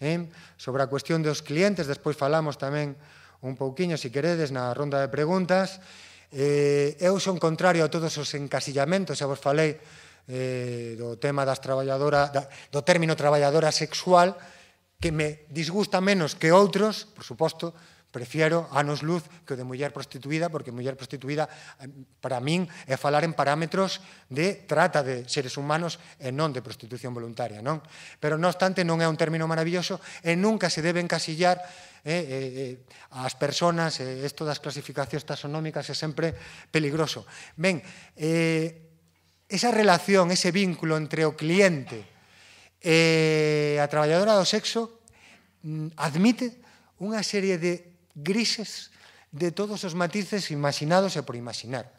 Eh? Sobre a cuestión dos clientes, despois falamos tamén un pouquiño, se queredes, na ronda de preguntas. Eh, eu son contrario a todos os encasillamentos, xa vos falei eh, do tema das traballadora, da, do término traballadora sexual, que me disgusta menos que outros, por suposto, prefiero anos luz que o de muller prostituída, porque muller prostituída para min é falar en parámetros de trata de seres humanos e non de prostitución voluntaria, non? Pero non obstante non é un término maravilloso e nunca se debe encasillar eh, eh, eh, as personas, eh, esto das clasificacións taxonómicas é sempre peligroso. Ben, eh, esa relación, ese vínculo entre o cliente e eh, a traballadora do sexo mm, admite unha serie de grises de todos os matices imaginados e por imaginar.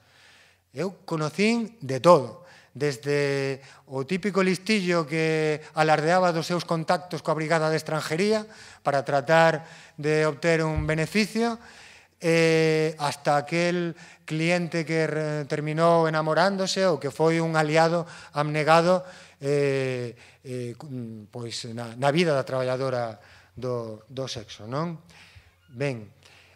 Eu conocín de todo, desde o típico listillo que alardeaba dos seus contactos coa brigada de estrangería para tratar de obter un beneficio, eh, hasta aquel cliente que terminou enamorándose ou que foi un aliado abnegado eh, eh, pois na, na vida da traballadora do, do sexo. Non? Ben,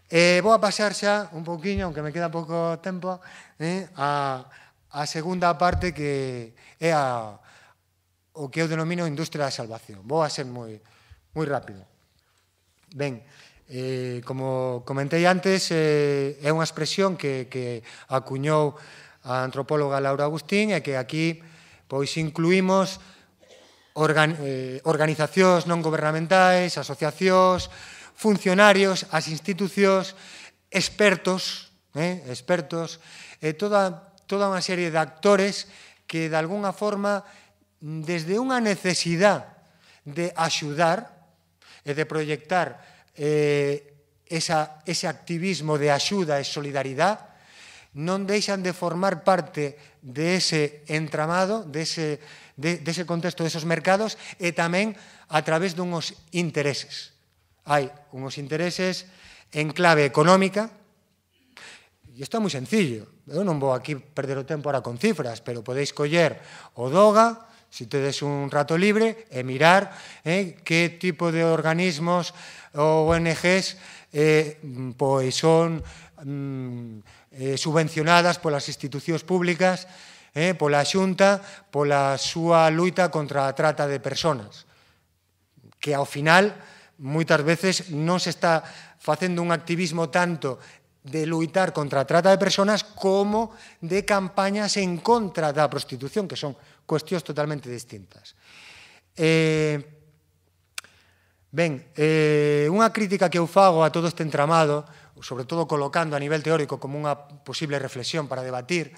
eh, vou a pasar xa un pouquiño, aunque me queda pouco tempo, eh, a, a segunda parte que é eh, a, o que eu denomino industria da salvación. Vou a ser moi, moi rápido. Ben, eh, como comentei antes, eh, é unha expresión que, que acuñou a antropóloga Laura Agustín e que aquí pois incluímos organ, eh, organizacións non gubernamentais, asociacións, funcionarios, as institucións, expertos, eh, expertos, eh, toda, toda unha serie de actores que, de alguna forma, desde unha necesidad de axudar e de proyectar eh, esa, ese activismo de axuda e solidaridade, non deixan de formar parte de ese entramado, de ese, de, de ese contexto, de esos mercados, e tamén a través dunhos intereses. Hai unhos intereses en clave económica, e isto é moi sencillo, eu non vou aquí perder o tempo ahora con cifras, pero podeis coller o DOGA, se tedes un rato libre, e mirar eh, que tipo de organismos ou ONGs eh, pois son mm, eh, subvencionadas polas institucións públicas, eh, pola xunta, pola súa luita contra a trata de personas, que ao final moitas veces non se está facendo un activismo tanto de luitar contra a trata de personas como de campañas en contra da prostitución, que son cuestións totalmente distintas. Eh, ben, eh, unha crítica que eu fago a todo este entramado, sobre todo colocando a nivel teórico como unha posible reflexión para debatir, é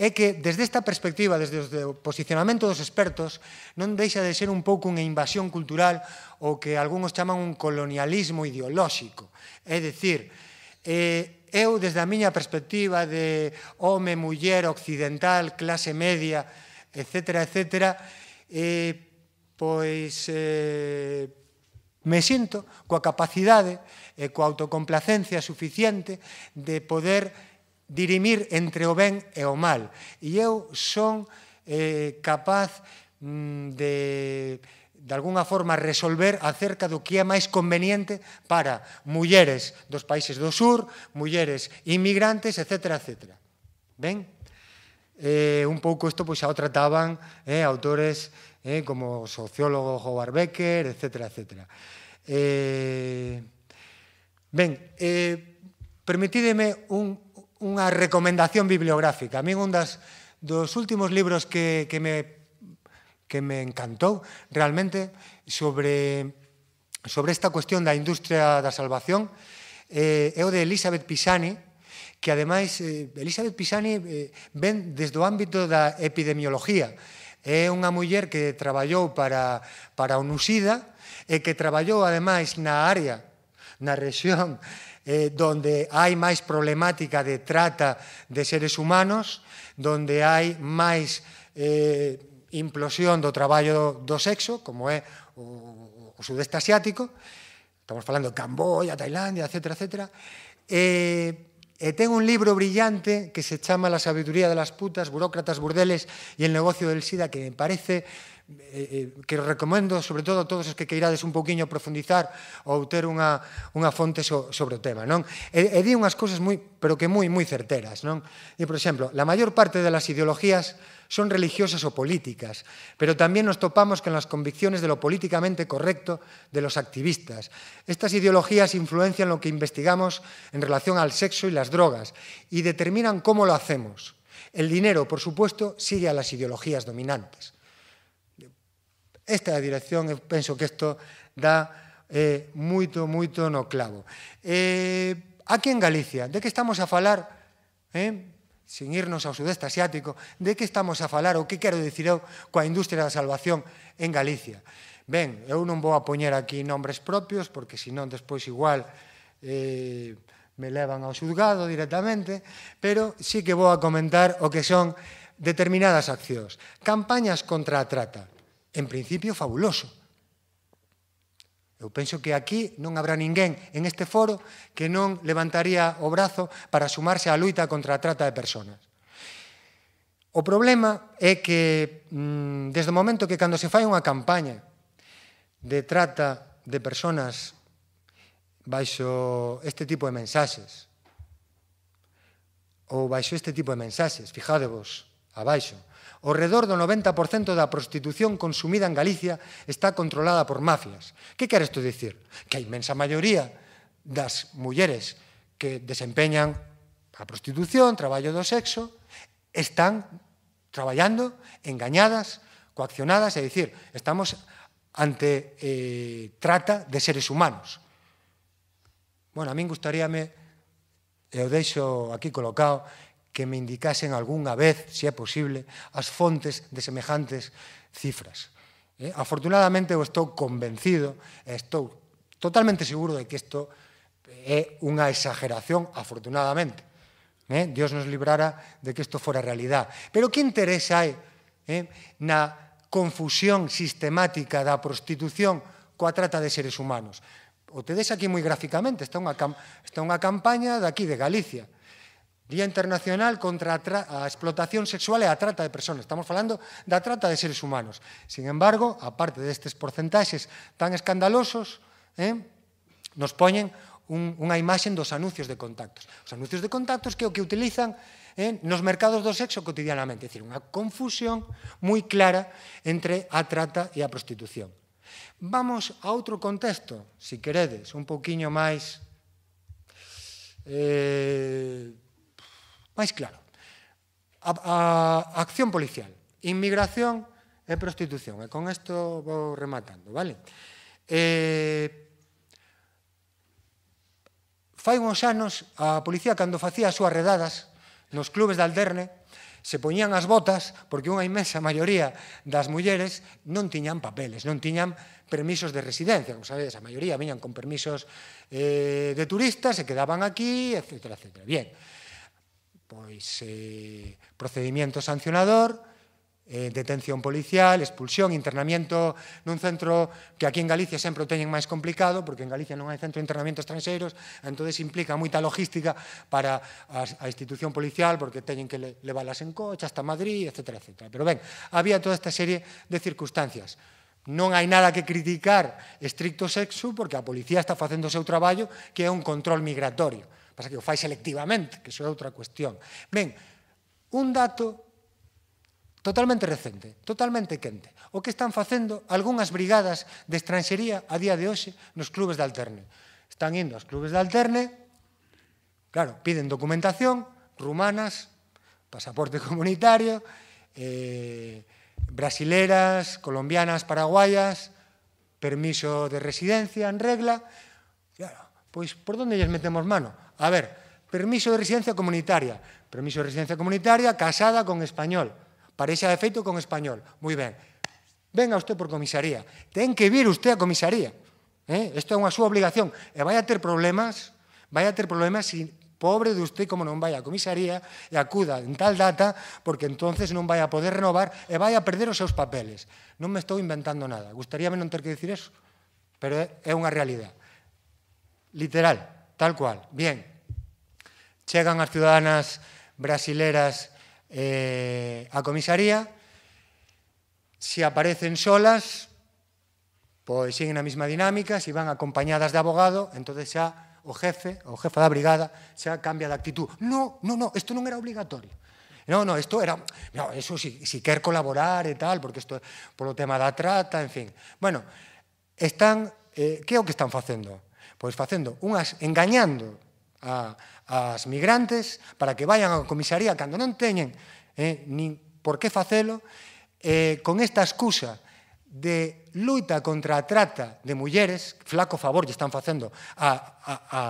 é que desde esta perspectiva, desde o posicionamento dos expertos, non deixa de ser un pouco unha invasión cultural ou que algúns chaman un colonialismo ideolóxico. É dicir, eh, eu desde a miña perspectiva de home, muller, occidental, clase media, etc., etc., eh, pois eh, me sinto coa capacidade e coa autocomplacencia suficiente de poder dirimir entre o ben e o mal. E eu son eh, capaz mm, de de alguna forma resolver acerca do que é máis conveniente para mulleres dos países do sur, mulleres inmigrantes, etc. etc. Ben? Eh, un pouco isto pois, xa o trataban eh, autores eh, como o sociólogo Howard Becker, etc. etc. Eh, ben, eh, permitideme un unha recomendación bibliográfica. A mí un das, dos últimos libros que, que, me, que me encantou realmente sobre, sobre esta cuestión da industria da salvación eh, é o de Elizabeth Pisani, que ademais eh, Elizabeth Pisani eh, ven desde o ámbito da epidemiología. É unha muller que traballou para, para a UNUSIDA e que traballou ademais na área, na rexión eh, donde hai máis problemática de trata de seres humanos, donde hai máis eh, implosión do traballo do sexo, como é o, o sudeste asiático, estamos falando de Camboya, Tailandia, etc. etc. Eh, E ten un libro brillante que se chama La sabiduría de las putas, burócratas, burdeles y el negocio del SIDA, que me parece Eh, eh, que recomendo sobre todo a todos os que queirades un poquinho profundizar ou ter unha, unha fonte so, sobre o tema, non? E, e di unhas cousas moi, pero que moi, moi certeras, non? E, por exemplo, la maior parte de las ideologías son religiosas ou políticas, pero tamén nos topamos con as convicciones de lo políticamente correcto de los activistas. Estas ideologías influencian lo que investigamos en relación al sexo e las drogas e determinan como lo hacemos. El dinero, por supuesto, sigue a las ideologías dominantes esta é a dirección, eu eh, penso que isto dá eh, moito, moito no clavo. Eh, aquí en Galicia, de que estamos a falar, eh, sin irnos ao sudeste asiático, de que estamos a falar, o que quero dicir eu coa industria da salvación en Galicia. Ben, eu non vou a poñer aquí nombres propios, porque senón despois igual eh, me levan ao xulgado directamente, pero sí que vou a comentar o que son determinadas accións. Campañas contra a trata en principio, fabuloso. Eu penso que aquí non habrá ninguén en este foro que non levantaría o brazo para sumarse á luita contra a trata de persoas. O problema é que mm, desde o momento que cando se fai unha campaña de trata de persoas baixo este tipo de mensaxes ou baixo este tipo de mensaxes, fijadevos abaixo, O redor do 90% da prostitución consumida en Galicia está controlada por mafias. Que quer isto dicir? Que a inmensa maioría das mulleres que desempeñan a prostitución, traballo do sexo, están traballando engañadas, coaccionadas, é dicir, estamos ante eh, trata de seres humanos. Bueno, a min gustaríame, e o deixo aquí colocado, que me indicasen algunha vez, se é posible, as fontes de semejantes cifras. Eh? Afortunadamente, eu estou convencido, estou totalmente seguro de que isto é unha exageración, afortunadamente. Eh? Dios nos librara de que isto fora realidad. Pero que interés hai eh, na confusión sistemática da prostitución coa trata de seres humanos? O tedes aquí moi gráficamente, está unha, está unha campaña de aquí, de Galicia, Día Internacional contra a, a explotación sexual e a trata de personas. Estamos falando da trata de seres humanos. Sin embargo, aparte destes porcentaxes tan escandalosos, eh, nos poñen un, unha imaxe dos anuncios de contactos. Os anuncios de contactos que o que utilizan eh, nos mercados do sexo cotidianamente. É dicir, unha confusión moi clara entre a trata e a prostitución. Vamos a outro contexto, si queredes, un pouquiño máis... Eh, Máis claro, a, a acción policial, inmigración e prostitución. E con isto vou rematando, vale? Eh, fai uns anos a policía cando facía as súas redadas nos clubes de Alderne se poñían as botas porque unha imensa maioría das mulleres non tiñan papeles, non tiñan permisos de residencia, como sabedes, a maioría viñan con permisos eh, de turistas, se quedaban aquí, etcétera, etcétera. Bien, pois eh, procedimiento sancionador, eh, detención policial, expulsión, internamiento nun centro que aquí en Galicia sempre o teñen máis complicado, porque en Galicia non hai centro de internamiento estranxeiros, entonces implica moita logística para a, a institución policial, porque teñen que le, levalas en coche hasta Madrid, etc. etc. Pero ben, había toda esta serie de circunstancias. Non hai nada que criticar estricto sexo, porque a policía está facendo o seu traballo, que é un control migratorio Pasa que o fai selectivamente, que iso é outra cuestión. Ben, un dato totalmente recente, totalmente quente. O que están facendo algunhas brigadas de estranxería a día de hoxe nos clubes de alterne. Están indo aos clubes de alterne, claro, piden documentación, rumanas, pasaporte (laughs) comunitario, eh, brasileras, colombianas, paraguayas, permiso de residencia en regla. Claro, pois por donde lles metemos mano? A ver, permiso de residencia comunitaria. Permiso de residencia comunitaria casada con español. Parexa de feito con español. Muy ben. Venga usted por comisaría. Ten que vir usted a comisaría. Eh? é unha súa obligación. E vai a ter problemas, vai a ter problemas si pobre de usted como non vai a comisaría e acuda en tal data porque entonces non vai a poder renovar e vai a perder os seus papeles. Non me estou inventando nada. Gustaríame non ter que dicir eso, pero é unha realidade. Literal. tal cual. Bien, llegan las ciudadanas brasileras eh, a comisaría, si aparecen solas, pues siguen la misma dinámica, si van acompañadas de abogado, entonces ya o jefe, o jefa la brigada, sea cambia de actitud. No, no, no, esto no era obligatorio. No, no, esto era, no, eso si, si quer colaborar y tal, porque esto por lo tema la trata, en fin. Bueno, están, eh, que que están haciendo? Pois facendo unhas engañando a, as migrantes para que vayan á comisaría cando non teñen eh, nin por que facelo, eh, con esta excusa de luita contra a trata de mulleres, flaco favor lle están facendo a, a, a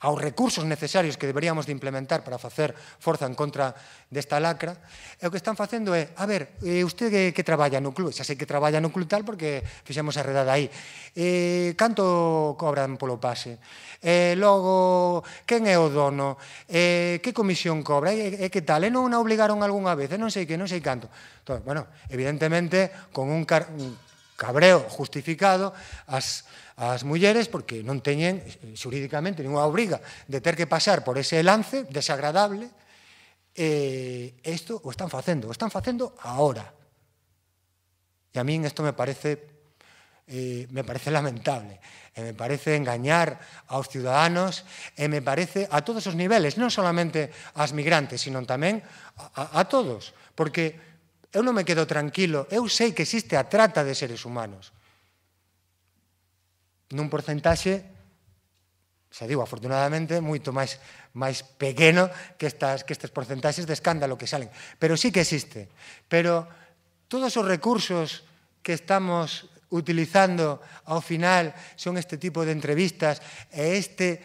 aos recursos necesarios que deberíamos de implementar para facer forza en contra desta lacra, e o que están facendo é, a ver, usted que, que traballa no club, xa sei que traballa no club tal porque fixemos a redada aí, e, canto cobran polo pase? E, logo, quen é o dono? E, que comisión cobra? E, e que tal? E non a obligaron algunha vez? E non sei que, non sei canto. Entón, bueno, evidentemente, con un, car un cabreo justificado as, as mulleres porque non teñen eh, xurídicamente ninguna obriga de ter que pasar por ese lance desagradable eh, isto o están facendo, o están facendo ahora. E a min isto me parece eh, me parece lamentable, e me parece engañar aos ciudadanos, e me parece a todos os niveles, non solamente ás migrantes, sino tamén a, a, a todos, porque Eu non me quedo tranquilo, eu sei que existe a trata de seres humanos. Nun porcentaxe xa digo, afortunadamente, moito máis máis pequeno que estas que estes porcentaxes de escándalo que salen, pero sí que existe. Pero todos os recursos que estamos utilizando ao final son este tipo de entrevistas e este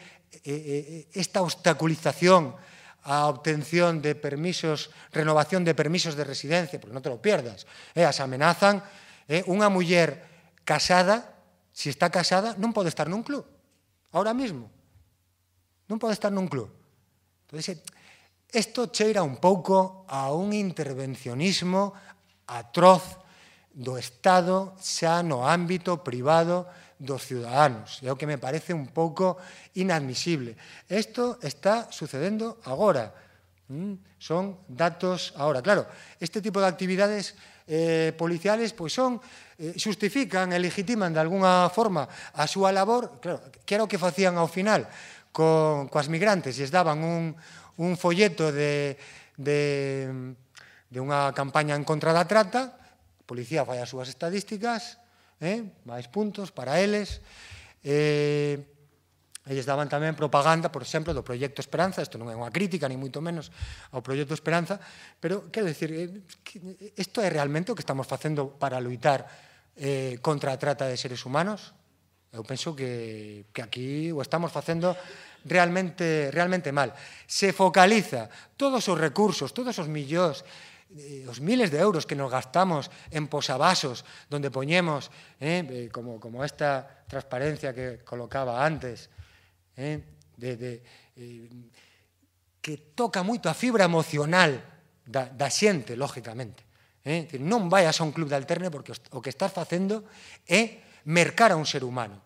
esta obstaculización a obtención de permisos, renovación de permisos de residencia, porque non te lo pierdas, eh, as amenazan, eh, unha muller casada, se está casada, non pode estar nun club, ahora mesmo, non pode estar nun club. Entonces, isto cheira un pouco a un intervencionismo atroz do Estado xa no ámbito privado dos ciudadanos, e é o que me parece un pouco inadmisible. Isto está sucedendo agora, son datos agora. Claro, este tipo de actividades eh, policiales pois son eh, xustifican e legitiman de alguna forma a súa labor, claro, que era o que facían ao final con, coas migrantes, lles daban un, un folleto de, de, de unha campaña en contra da trata, a policía fai as súas estadísticas, eh? máis puntos para eles. Eh, Eles daban tamén propaganda, por exemplo, do Proyecto Esperanza, isto non é unha crítica, ni moito menos, ao Proyecto Esperanza, pero, quero dicir, eh, isto é realmente o que estamos facendo para luitar eh, contra a trata de seres humanos? Eu penso que, que aquí o estamos facendo realmente, realmente mal. Se focaliza todos os recursos, todos os millóns eh, os miles de euros que nos gastamos en posavasos, donde poñemos, eh, como, como esta transparencia que colocaba antes, eh, de, de, eh, que toca moito a fibra emocional da, da xente, lógicamente. Eh? non vayas a un club de alterne porque o que estás facendo é mercar a un ser humano.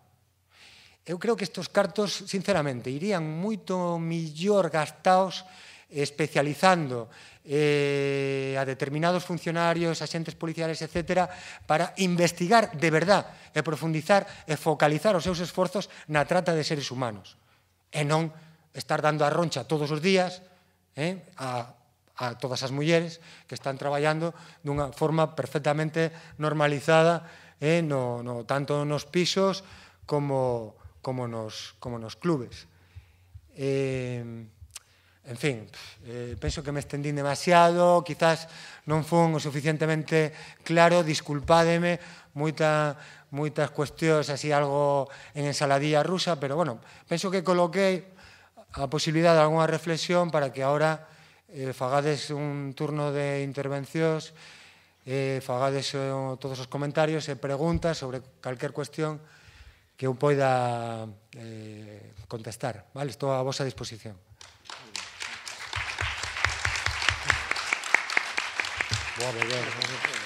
Eu creo que estos cartos, sinceramente, irían moito millor gastados especializando eh, a determinados funcionarios, agentes policiais, etc., para investigar de verdad e profundizar e focalizar os seus esforzos na trata de seres humanos e non estar dando a roncha todos os días eh, a, a todas as mulleres que están traballando dunha forma perfectamente normalizada eh, no, no, tanto nos pisos como, como, nos, como nos clubes. Eh, en fin, eh, penso que me estendín demasiado, quizás non fun o suficientemente claro, disculpádeme, moita, moitas cuestións así algo en ensaladilla rusa, pero bueno, penso que coloquei a posibilidade de algunha reflexión para que ahora eh, fagades un turno de intervencións, eh, fagades eh, todos os comentarios e preguntas sobre calquer cuestión que eu poida eh, contestar. Vale? Estou a vosa disposición. What a